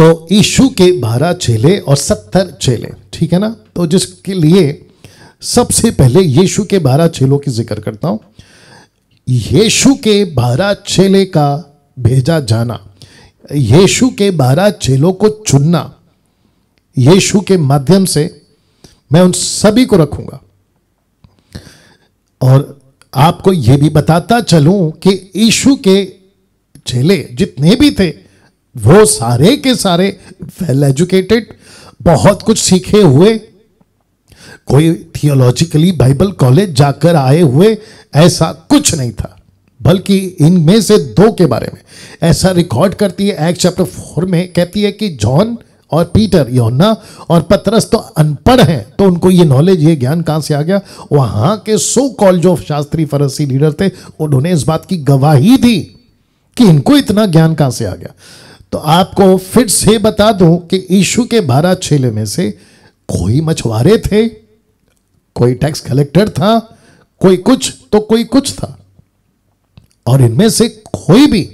तो ईशु के बारह चेले और सत्तर चेले ठीक है ना तो जिसके लिए सबसे पहले यीशु के बारह चेलों की जिक्र करता हूं यीशु के बारह चेले का भेजा जाना यीशु के बारह चेलों को चुनना यीशु के माध्यम से मैं उन सभी को रखूंगा और आपको यह भी बताता चलूं कि यीशु के चेले जितने भी थे वो सारे के सारे वेल एजुकेटेड बहुत कुछ सीखे हुए कोई थियोलॉजिकली बाइबल कॉलेज जाकर आए हुए ऐसा कुछ नहीं था बल्कि इनमें से दो के बारे में ऐसा रिकॉर्ड करती है एक्ट चैप्टर फोर में कहती है कि जॉन और पीटर योना और पतरस तो अनपढ़ हैं तो उनको ये नॉलेज ये ज्ञान कहां से आ गया वहां के सो कॉल जो शास्त्री फरसी लीडर थे उन्होंने इस बात की गवाही दी कि इनको इतना ज्ञान कहां से आ गया तो आपको फिर से बता दूं कि ईशु के बारह चेले में से कोई मछुआरे थे कोई टैक्स कलेक्टर था कोई कुछ तो कोई कुछ था और इनमें से कोई भी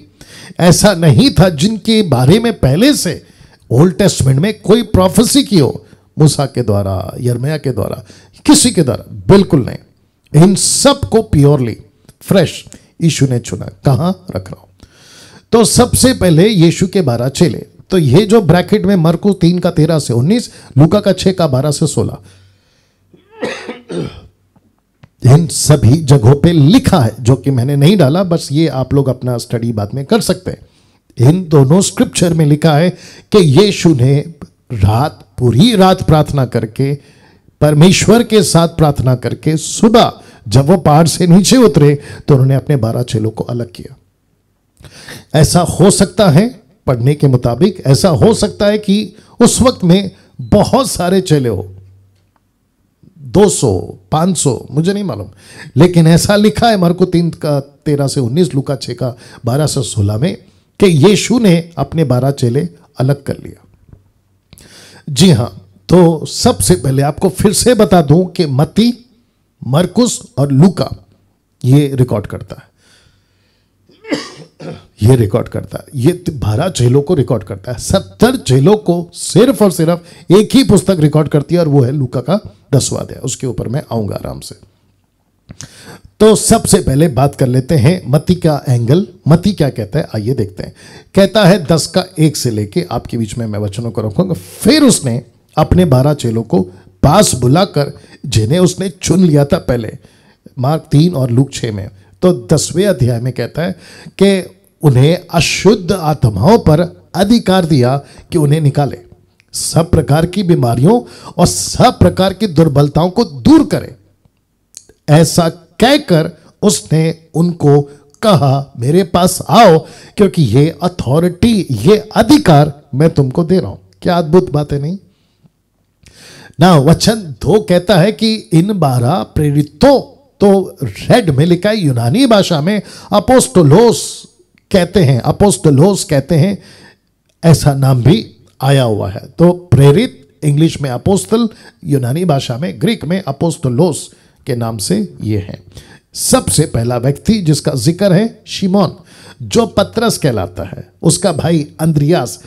ऐसा नहीं था जिनके बारे में पहले से ओल्ड टेस्टमेंट में कोई प्रोफेसी की हो मूसा के द्वारा यरमया के द्वारा किसी के द्वारा बिल्कुल नहीं इन सब को प्योरली फ्रेश यीशु ने चुना कहां रख रहा हूं तो सबसे पहले यीशु के बारह चेले तो ये जो ब्रैकेट में मरको तीन का तेरह से उन्नीस लुका का छह का बारह से सोलह इन सभी जगहों पे लिखा है जो कि मैंने नहीं डाला बस ये आप लोग अपना स्टडी बाद में कर सकते हैं इन दोनों स्क्रिप्चर में लिखा है कि यीशु ने रात पूरी रात प्रार्थना करके परमेश्वर के साथ प्रार्थना करके सुबह जब वो पहाड़ से नीचे उतरे तो उन्होंने अपने बारह चेलों को अलग किया ऐसा हो सकता है पढ़ने के मुताबिक ऐसा हो सकता है कि उस वक्त में बहुत सारे चेले हो 200, 500 मुझे नहीं मालूम लेकिन ऐसा लिखा है मरको तीन का तेरह से उन्नीस लुका छः का बारह सौ सोलह में कि यीशु ने अपने बारह चेले अलग कर लिया जी हां तो सबसे पहले आपको फिर से बता दूं कि मती मरकुस और लुका ये रिकॉर्ड करता है ये रिकॉर्ड करता है ये बारह जेलों को रिकॉर्ड करता है सत्तर जेलों को सिर्फ और सिर्फ एक ही पुस्तक रिकॉर्ड करती है और वो है लुका का दसवाद है उसके ऊपर मैं आऊंगा आराम से तो सबसे पहले बात कर लेते हैं मती का एंगल मती क्या कहता है आइए देखते हैं कहता है दस का एक से लेके आपके बीच में मैं वचनों को रखूंगा फिर उसने अपने बारह चेलों को पास बुलाकर जिन्हें उसने चुन लिया था पहले मार्क तीन और लूक छ में तो दसवें अध्याय में कहता है कि उन्हें अशुद्ध आत्माओं पर अधिकार दिया कि उन्हें निकाले सब प्रकार की बीमारियों और सब प्रकार की दुर्बलताओं को दूर करे ऐसा कहकर उसने उनको कहा मेरे पास आओ क्योंकि ये अथॉरिटी ये अधिकार मैं तुमको दे रहा हूं क्या अद्भुत बात है नहीं ना वचन दो कहता है कि इन बारह प्रेरितों तो रेड में लिखा है यूनानी भाषा में अपोस्टोलोस कहते हैं अपोस्टोलोस कहते हैं ऐसा नाम भी आया हुआ है तो प्रेरित इंग्लिश में अपोस्तल यूनानी भाषा में ग्रीक में अपोस्टोलोस के नाम से ये है सबसे पहला व्यक्ति जिसका जिक्र है शिमोन जो पत्रस कहलाता है उसका भाई अंद्रियास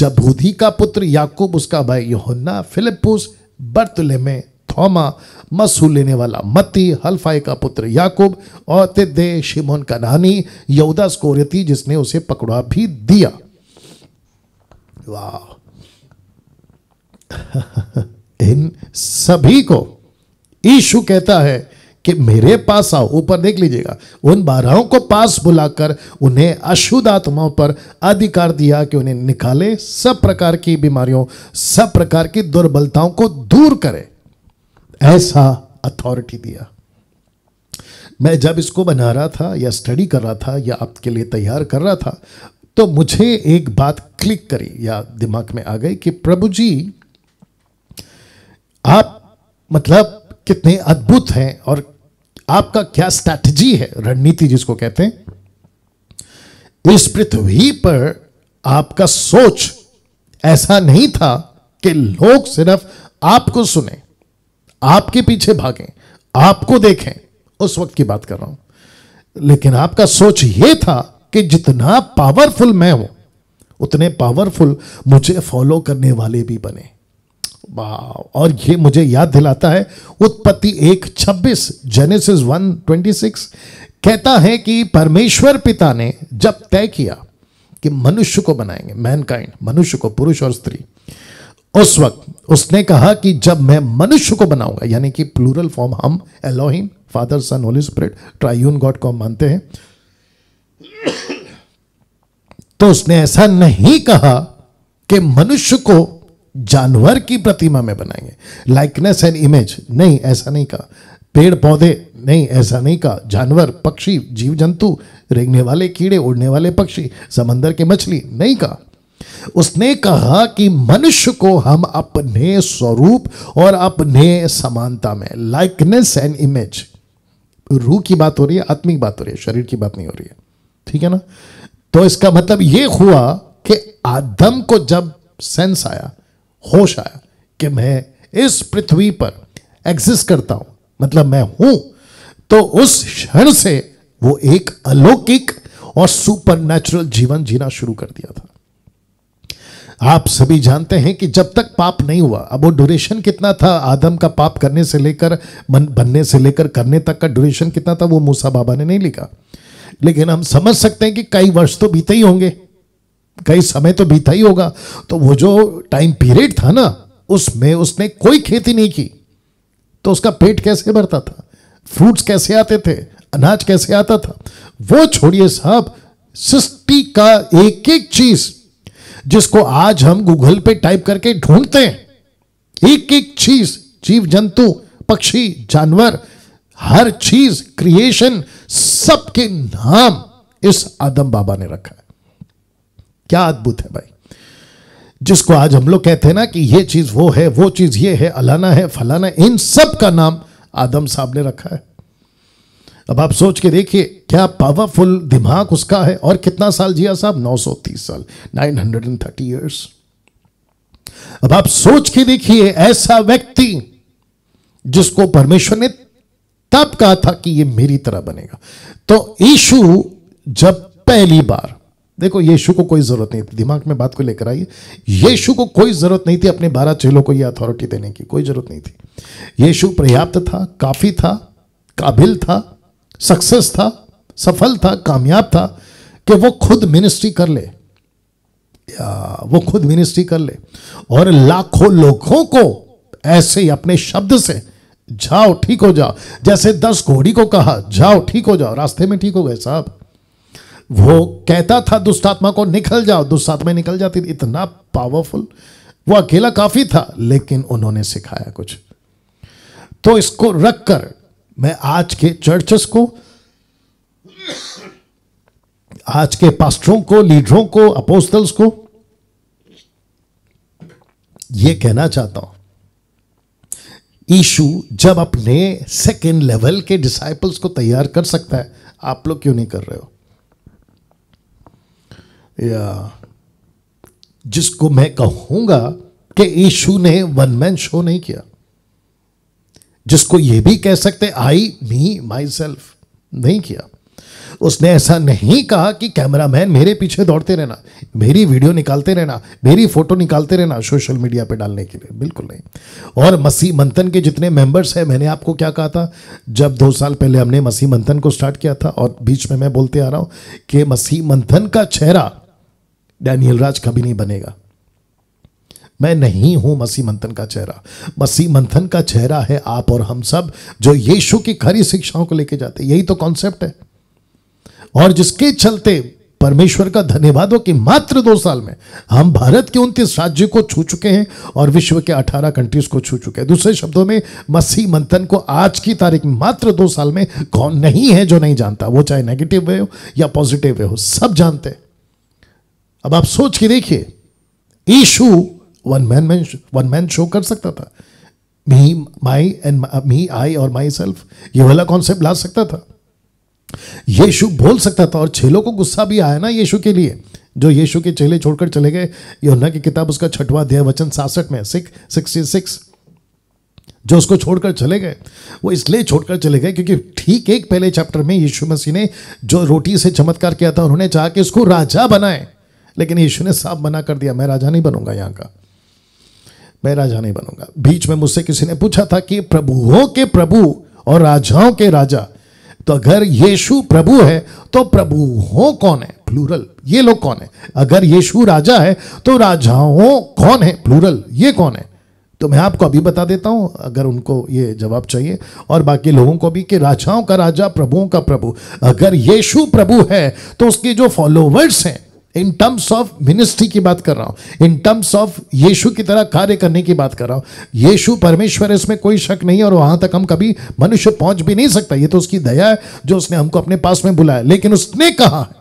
जबूदी का पुत्र याकूब उसका भाई योहन्ना फिलिपुस बर्तले में थोमा मसू लेने वाला मती हल्फाए का पुत्र याकूब और तिदे शिमोन का नानी यहूदा स्कोरती जिसने उसे पकड़ा भी दिया वाह इन सभी को ईशु कहता है कि मेरे पास आओ ऊपर देख लीजिएगा उन बारहों को पास बुलाकर उन्हें अशुद्ध आत्माओं पर अधिकार दिया कि उन्हें निकाले सब प्रकार की बीमारियों सब प्रकार की दुर्बलताओं को दूर करें ऐसा अथॉरिटी दिया मैं जब इसको बना रहा था या स्टडी कर रहा था या आपके लिए तैयार कर रहा था तो मुझे एक बात क्लिक करी या दिमाग में आ गई कि प्रभु जी आप मतलब कितने अद्भुत हैं और आपका क्या स्ट्रैटेजी है रणनीति जिसको कहते हैं इस पृथ्वी पर आपका सोच ऐसा नहीं था कि लोग सिर्फ आपको सुने आपके पीछे भागें आपको देखें उस वक्त की बात कर रहा हूं लेकिन आपका सोच यह था कि जितना पावरफुल मैं हूं उतने पावरफुल मुझे फॉलो करने वाले भी बने और ये मुझे याद दिलाता है उत्पत्ति एक छब्बीस जेनेसिस वन ट्वेंटी सिक्स कहता है कि परमेश्वर पिता ने जब तय किया कि मनुष्य को बनाएंगे मैनकाइंड मनुष्य को पुरुष और स्त्री उस वक्त उसने कहा कि जब मैं मनुष्य को बनाऊंगा यानी कि प्लूरल फॉर्म हम Elohim Father Son Holy Spirit triune God को मानते हैं तो उसने ऐसा नहीं कहा कि मनुष्य को जानवर की प्रतिमा में बनाएंगे लाइकनेस एंड इमेज नहीं ऐसा नहीं कहा पेड़ पौधे नहीं ऐसा नहीं कहा जानवर पक्षी जीव जंतु रेंगने वाले कीड़े उड़ने वाले पक्षी समंदर के मछली नहीं कहा उसने कहा कि मनुष्य को हम अपने स्वरूप और अपने समानता में लाइकनेस एंड इमेज रूह की बात हो रही है आत्मिक बात हो रही है शरीर की बात नहीं हो रही है ठीक है ना तो इसका मतलब यह हुआ कि आदम को जब सेंस आया होश आया कि मैं इस पृथ्वी पर एग्जिस्ट करता हूं मतलब मैं हूं तो उस क्षण से वो एक अलौकिक और सुपर जीवन जीना शुरू कर दिया था आप सभी जानते हैं कि जब तक पाप नहीं हुआ अब वो ड्यूरेशन कितना था आदम का पाप करने से लेकर बन, बनने से लेकर करने तक का ड्यूरेशन कितना था वो मूसा बाबा ने नहीं लिखा लेकिन हम समझ सकते हैं कि कई वर्ष तो बीते ही होंगे कई समय तो बीता ही होगा तो वो जो टाइम पीरियड था ना उसमें उसने कोई खेती नहीं की तो उसका पेट कैसे भरता था फ्रूट्स कैसे आते थे अनाज कैसे आता था वो छोड़िए साहब सृष्टि का एक एक चीज़ जिसको आज हम गूगल पे टाइप करके ढूंढते हैं एक एक चीज जीव जंतु पक्षी जानवर हर चीज क्रिएशन सबके नाम इस आदम बाबा ने रखा है क्या अद्भुत है भाई जिसको आज हम लोग कहते हैं ना कि ये चीज वो है वो चीज ये है अलाना है फलाना इन सब का नाम आदम साहब ने रखा है अब आप सोच के देखिए क्या पावरफुल दिमाग उसका है और कितना साल जिया साहब 930 साल 930 इयर्स अब आप सोच के देखिए ऐसा व्यक्ति जिसको परमेश्वर ने तब कहा था कि ये मेरी तरह बनेगा तो यीशु जब पहली बार देखो यीशु को कोई जरूरत नहीं थी दिमाग में बात को लेकर आइए यीशु को कोई जरूरत नहीं थी अपने बारह चेलों को यह अथॉरिटी देने की कोई जरूरत नहीं थी यीशु पर्याप्त था काफी था काबिल था सक्सेस था सफल था कामयाब था कि वो खुद मिनिस्ट्री कर ले या वो खुद मिनिस्ट्री कर ले और लाखों लोगों को ऐसे ही अपने शब्द से जाओ ठीक हो जाओ जैसे दस घोड़ी को कहा जाओ ठीक हो जाओ रास्ते में ठीक हो गए साहब वो कहता था दुष्टात्मा को निकल जाओ दुष्टात्मा निकल जाती थी इतना पावरफुल वो अकेला काफी था लेकिन उन्होंने सिखाया कुछ तो इसको रखकर मैं आज के चर्चस को आज के पास्टरों को लीडरों को अपोस्टल्स को यह कहना चाहता हूं ईशु जब अपने सेकेंड लेवल के डिसाइपल्स को तैयार कर सकता है आप लोग क्यों नहीं कर रहे हो या जिसको मैं कहूंगा कि ईशु ने वन मैन शो नहीं किया जिसको ये भी कह सकते आई मी माई सेल्फ नहीं किया उसने ऐसा नहीं कहा कि कैमरामैन मेरे पीछे दौड़ते रहना मेरी वीडियो निकालते रहना मेरी फोटो निकालते रहना सोशल मीडिया पे डालने के लिए बिल्कुल नहीं और मसीह मंथन के जितने मेंबर्स हैं मैंने आपको क्या कहा था जब दो साल पहले हमने मसीह मंथन को स्टार्ट किया था और बीच में मैं बोलते आ रहा हूं कि मसीह मंथन का चेहरा डैनियल राज कभी नहीं बनेगा मैं नहीं हूं मसीह मंथन का चेहरा मसीह मंथन का चेहरा है आप और हम सब जो यीशु की खरी शिक्षाओं को लेके जाते यही तो कॉन्सेप्ट है और जिसके चलते परमेश्वर का धन्यवाद हो कि मात्र दो साल में हम भारत के उनतीस राज्य को छू चुके हैं और विश्व के अठारह कंट्रीज को छू चुके हैं दूसरे शब्दों में मसीह मंथन को आज की तारीख में मात्र दो साल में कौन नहीं है जो नहीं जानता वो चाहे नेगेटिव वे हो या पॉजिटिव वे हो सब जानते हैं अब आप सोच के देखिए Ishu one man man one man show कर सकता था मी माई एंड मी आई और माई सेल्फ ये वाला कॉन्सेप्ट ला सकता था यीशु बोल सकता था और छेलों को गुस्सा भी आया ना यीशु के लिए जो यीशु के चेले छोड़कर चले गए योना की किताब उसका छठवा अध्याय वचन सासठ में सिक्स सिक्सटी सिक्स जो उसको छोड़कर चले गए वो इसलिए छोड़कर चले गए क्योंकि ठीक एक पहले चैप्टर में यीशु मसीह ने जो रोटी से चमत्कार किया था उन्होंने चाहा कि उसको राजा बनाए लेकिन यीशु ने साफ मना कर दिया मैं राजा नहीं बनूंगा यहाँ का मैं राजा नहीं बनूंगा बीच में मुझसे किसी ने पूछा था कि प्रभुओं के प्रभु और राजाओं के राजा तो अगर यीशु प्रभु है तो प्रभु हो कौन है प्लूरल ये लोग कौन है अगर यीशु राजा है तो राजाओं कौन है प्लूरल ये कौन है तो मैं आपको अभी बता देता हूं अगर उनको ये जवाब चाहिए और बाकी लोगों को भी कि राजाओं का राजा प्रभुओं का प्रभु अगर यीशु प्रभु है तो उसके जो फॉलोवर्स हैं इन टर्म्स ऑफ मिनिस्ट्री की बात कर रहा हूं इन टर्म्स ऑफ यीशु की तरह कार्य करने की बात कर रहा हूं यीशु परमेश्वर है इसमें कोई शक नहीं और वहां तक हम कभी मनुष्य पहुंच भी नहीं सकता ये तो उसकी दया है जो उसने हमको अपने पास में बुलाया लेकिन उसने कहा है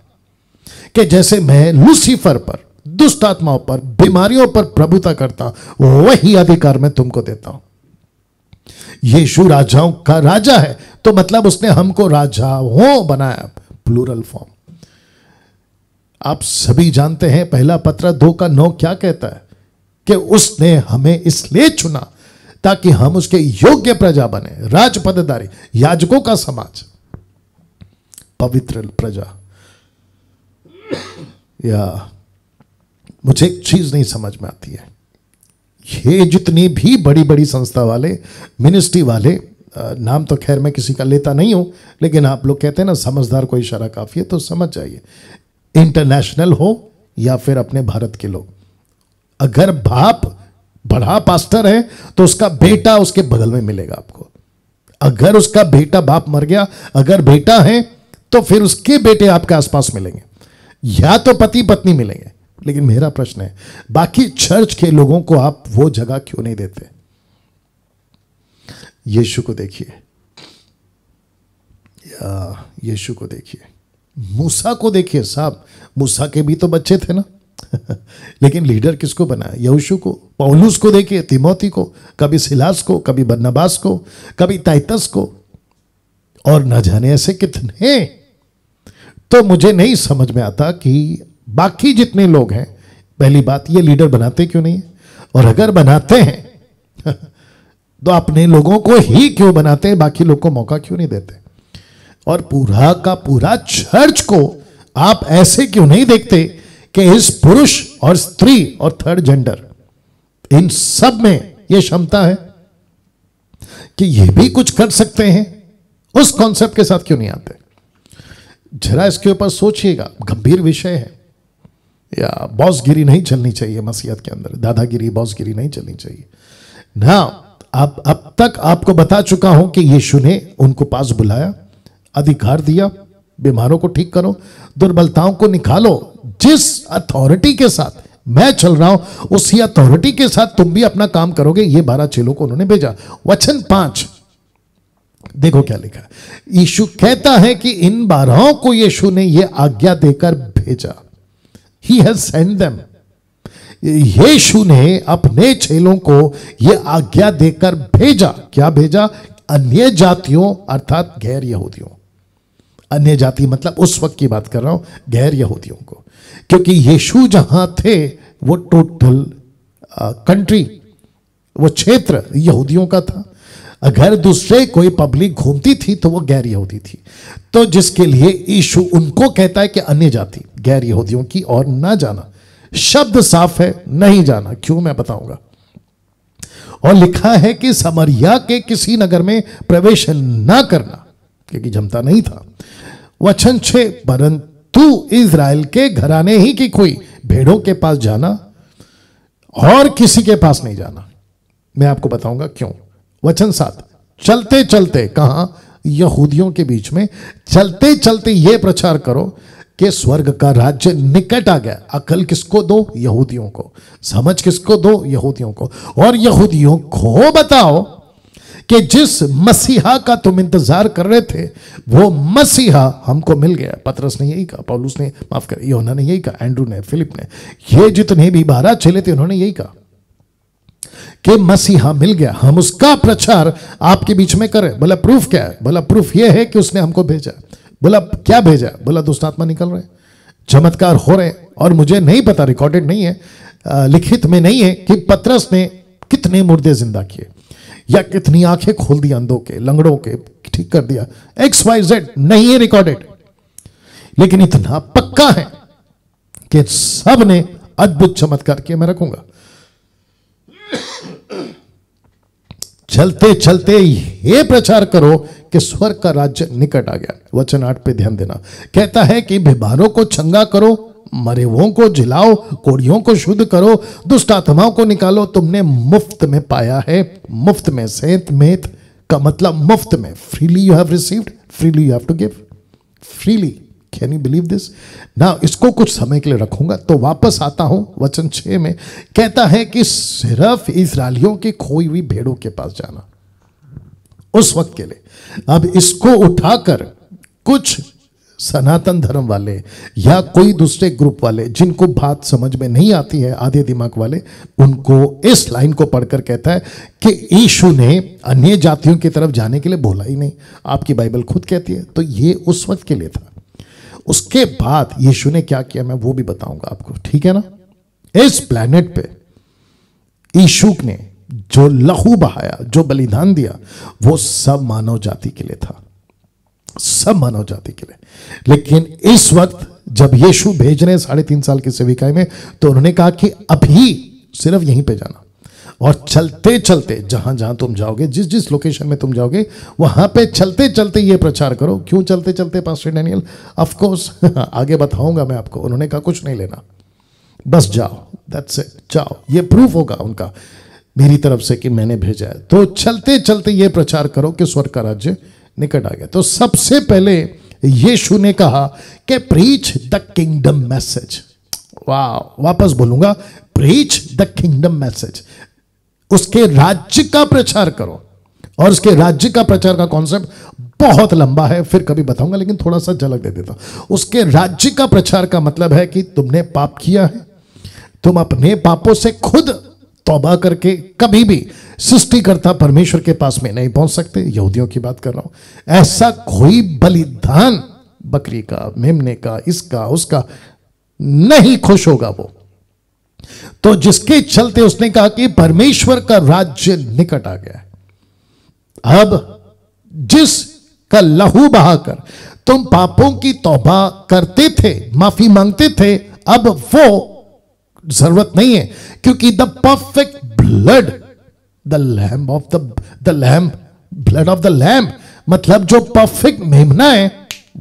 कि जैसे मैं लूसीफर पर दुष्ट आत्माओं पर बीमारियों पर प्रभुता करता वही अधिकार मैं तुमको देता हूं यीशु राजाओं का राजा है तो मतलब उसने हमको राजा हो बनाया प्लूरल फॉर्म आप सभी जानते हैं पहला पत्र दो का नौ क्या कहता है कि उसने हमें इसलिए चुना ताकि हम उसके योग्य प्रजा बने राजपदधारी याजकों का समाज पवित्र प्रजा या मुझे एक चीज नहीं समझ में आती है ये जितनी भी बड़ी बड़ी संस्था वाले मिनिस्ट्री वाले नाम तो खैर मैं किसी का लेता नहीं हूं लेकिन आप लोग कहते हैं ना समझदार कोई इशारा काफ़ी है तो समझ जाइए इंटरनेशनल हो या फिर अपने भारत के लोग अगर बाप बड़ा पास्टर है तो उसका बेटा उसके बगल में मिलेगा आपको अगर उसका बेटा बाप मर गया अगर बेटा है तो फिर उसके बेटे आपके आसपास मिलेंगे या तो पति पत्नी मिलेंगे लेकिन मेरा प्रश्न है बाकी चर्च के लोगों को आप वो जगह क्यों नहीं देते यीशु को देखिए यीशु को देखिए मूसा को देखिए साहब मूसा के भी तो बच्चे थे ना लेकिन लीडर किसको बनाया यहूशु को पौलूस को देखिए तिमोती को कभी सिलास को कभी बन्नाबास को कभी ताइतस को और न जाने ऐसे कितने तो मुझे नहीं समझ में आता कि बाकी जितने लोग हैं पहली बात ये लीडर बनाते क्यों नहीं है और अगर बनाते हैं तो अपने लोगों को ही क्यों बनाते हैं बाकी लोग को मौका क्यों नहीं देते और पूरा का पूरा चर्च को आप ऐसे क्यों नहीं देखते कि इस पुरुष और स्त्री और थर्ड जेंडर इन सब में यह क्षमता है कि यह भी कुछ कर सकते हैं उस कॉन्सेप्ट के साथ क्यों नहीं आते जरा इसके ऊपर सोचिएगा गंभीर विषय है या बॉसगिरी नहीं चलनी चाहिए मसीहत के अंदर दादागिरी बॉसगिरी नहीं चलनी चाहिए ना अब अब तक आपको बता चुका हूं कि यीशु ने उनको पास बुलाया अधिकार दिया बीमारों को ठीक करो दुर्बलताओं को निकालो जिस अथॉरिटी के साथ मैं चल रहा हूं उसी अथॉरिटी के साथ तुम भी अपना काम करोगे ये बारह चेलों को उन्होंने भेजा वचन पांच देखो क्या लिखा यीशु कहता है कि इन बारहों को यीशु ने यह आज्ञा देकर भेजा ही हैज सेंड देम यीशु ने अपने चेलों को यह आज्ञा देकर भेजा क्या भेजा अन्य जातियों अर्थात गैर यहूदियों अन्य जाति मतलब उस वक्त की बात कर रहा हूं गैर यहूदियों को क्योंकि यीशु जहां थे वो टोटल कंट्री वो क्षेत्र यहूदियों का था अगर दूसरे कोई पब्लिक घूमती थी तो वो गैर यहूदी थी तो जिसके लिए यीशु उनको कहता है कि अन्य जाति गैर यहूदियों की और ना जाना शब्द साफ है नहीं जाना क्यों मैं बताऊंगा और लिखा है कि समरिया के किसी नगर में प्रवेश ना करना क्योंकि जमता नहीं था वचन छे परंतु इज़राइल के घराने ही की कोई भेड़ों के पास जाना और किसी के पास नहीं जाना मैं आपको बताऊंगा क्यों वचन सात चलते चलते कहा यहूदियों के बीच में चलते चलते यह प्रचार करो कि स्वर्ग का राज्य निकट आ गया अकल किसको दो यहूदियों को समझ किसको दो यहूदियों को और यहूदियों को बताओ कि जिस मसीहा का तुम इंतजार कर रहे थे वो मसीहा हमको मिल गया पतरस ने यही कहा पौलुस ने माफ कर योना ने यही कहा एंड्रू ने फिलिप ने ये जितने भी बारह चले थे उन्होंने यही कहा कि मसीहा मिल गया हम उसका प्रचार आपके बीच में करें बोला प्रूफ क्या है बोला प्रूफ यह है कि उसने हमको भेजा बोला क्या भेजा बोला दुष्टात्मा निकल रहे चमत्कार हो रहे और मुझे नहीं पता रिकॉर्डेड नहीं है लिखित में नहीं है कि पत्रस ने कितने मुर्दे जिंदा किए या कितनी आंखें खोल दी अंधों के लंगड़ों के ठीक कर दिया एक्स वाई जेड नहीं है रिकॉर्डेड लेकिन इतना पक्का है कि सब ने अद्भुत चमत्कार किया मैं रखूंगा चलते चलते ये प्रचार करो कि स्वर्ग का राज्य निकट आ गया वचन आठ पे ध्यान देना कहता है कि बीमारों को चंगा करो मरे हुओं को जिलाओ कोड़ियों को शुद्ध करो दुष्ट आत्माओं को निकालो तुमने मुफ्त में पाया है मुफ्त में सेंत मेत का मतलब मुफ्त में freely you have received freely you have to give freely can you believe this ना इसको कुछ समय के लिए रखूंगा तो वापस आता हूं वचन छ में कहता है कि सिर्फ इसराइलियों की खोई हुई भेड़ों के पास जाना उस वक्त के लिए अब इसको उठाकर कुछ सनातन धर्म वाले या कोई दूसरे ग्रुप वाले जिनको बात समझ में नहीं आती है आधे दिमाग वाले उनको इस लाइन को पढ़कर कहता है कि यीशु ने अन्य जातियों की तरफ जाने के लिए बोला ही नहीं आपकी बाइबल खुद कहती है तो ये उस वक्त के लिए था उसके बाद यीशु ने क्या किया मैं वो भी बताऊंगा आपको ठीक है ना इस प्लेनेट पे यीशु ने जो लहू बहाया जो बलिदान दिया वो सब मानव जाति के लिए था सब मानव जाति के लिए लेकिन इस वक्त जब यीशु भेज रहे साढ़े तीन साल की सेविकाई में तो उन्होंने कहा कि अभी सिर्फ यहीं पे जाना और चलते चलते जहां जहां तुम जाओगे जिस जिस लोकेशन में तुम जाओगे वहां पे चलते चलते ये प्रचार करो क्यों चलते चलते पास्टर डैनियल ऑफकोर्स आगे बताऊंगा मैं आपको उन्होंने कहा कुछ नहीं लेना बस जाओ दैट्स इट जाओ ये प्रूफ होगा उनका मेरी तरफ से कि मैंने भेजा है तो चलते चलते ये प्रचार करो कि स्वर्ग का राज्य निकट आ गया तो सबसे पहले यीशु ने कहा कि प्रीच द किंगडम मैसेज वाह वापस बोलूंगा प्रीच द किंगडम मैसेज उसके राज्य का प्रचार करो और उसके राज्य का प्रचार का कॉन्सेप्ट बहुत लंबा है फिर कभी बताऊंगा लेकिन थोड़ा सा झलक दे देता हूं उसके राज्य का प्रचार का मतलब है कि तुमने पाप किया है तुम अपने पापों से खुद तौबा करके कभी भी सृष्टिकर्ता परमेश्वर के पास में नहीं पहुंच सकते यहूदियों की बात कर रहा हूं ऐसा कोई बलिदान बकरी का मेमने का इसका उसका नहीं खुश होगा वो तो जिसके चलते उसने कहा कि परमेश्वर का राज्य निकट आ गया अब जिस का लहू बहाकर तुम पापों की तौबा करते थे माफी मांगते थे अब वो जरूरत नहीं है क्योंकि the perfect blood the lamp of the the lamp blood of the lamp मतलब जो परफेक्ट मेमना है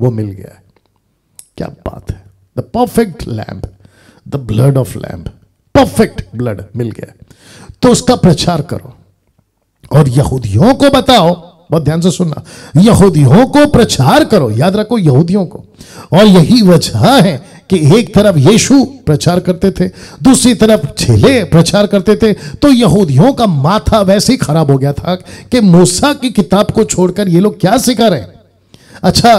वो मिल गया है क्या बात है the perfect lamp the blood of lamb perfect blood मिल गया तो उसका प्रचार करो और यहूदियों को बताओ बहुत ध्यान से सुनना यहूदियों को प्रचार करो याद रखो यहूदियों को और यही वजह है कि एक तरफ यीशु प्रचार करते थे दूसरी तरफ छेले प्रचार करते थे तो यहूदियों का माथा वैसे ही खराब हो गया था कि मूसा की किताब को छोड़कर ये लोग क्या सिखा रहे हैं अच्छा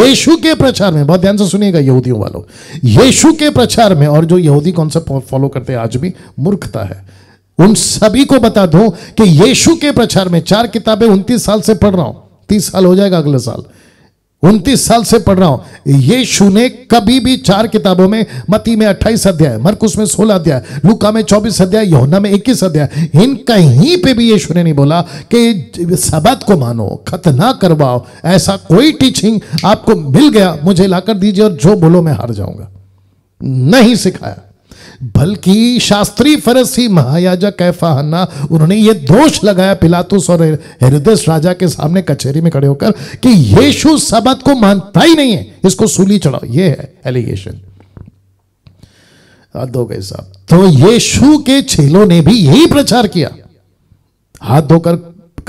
यीशु के प्रचार में बहुत ध्यान से सुनिएगा यहूदियों वालों यीशु के प्रचार में और जो यहूदी कॉन्सेप्ट फॉलो करते हैं आज भी मूर्खता है उन सभी को बता दूं कि यीशु के प्रचार में चार किताबें उनतीस साल से पढ़ रहा हूं तीस साल हो जाएगा अगले साल उनतीस साल से पढ़ रहा हूं यीशु ने कभी भी चार किताबों में मती में अट्ठाईस अध्याय मरकुस में सोलह अध्याय लुका में चौबीस अध्याय योना में इक्कीस अध्याय इन कहीं पे भी यीशु ने नहीं बोला कि सबत को मानो खतना करवाओ ऐसा कोई टीचिंग आपको मिल गया मुझे लाकर दीजिए और जो बोलो मैं हार जाऊंगा नहीं सिखाया बल्कि शास्त्री फरसी महायाजा कैफाना उन्होंने ये दोष लगाया पिलातुस और हृदय राजा के सामने कचहरी में खड़े होकर कि यीशु सबत को मानता ही नहीं है इसको सूली चढ़ाओ ये है एलिगेशन हाथ धो गए साहब तो यीशु के छेलों ने भी यही प्रचार किया हाथ धोकर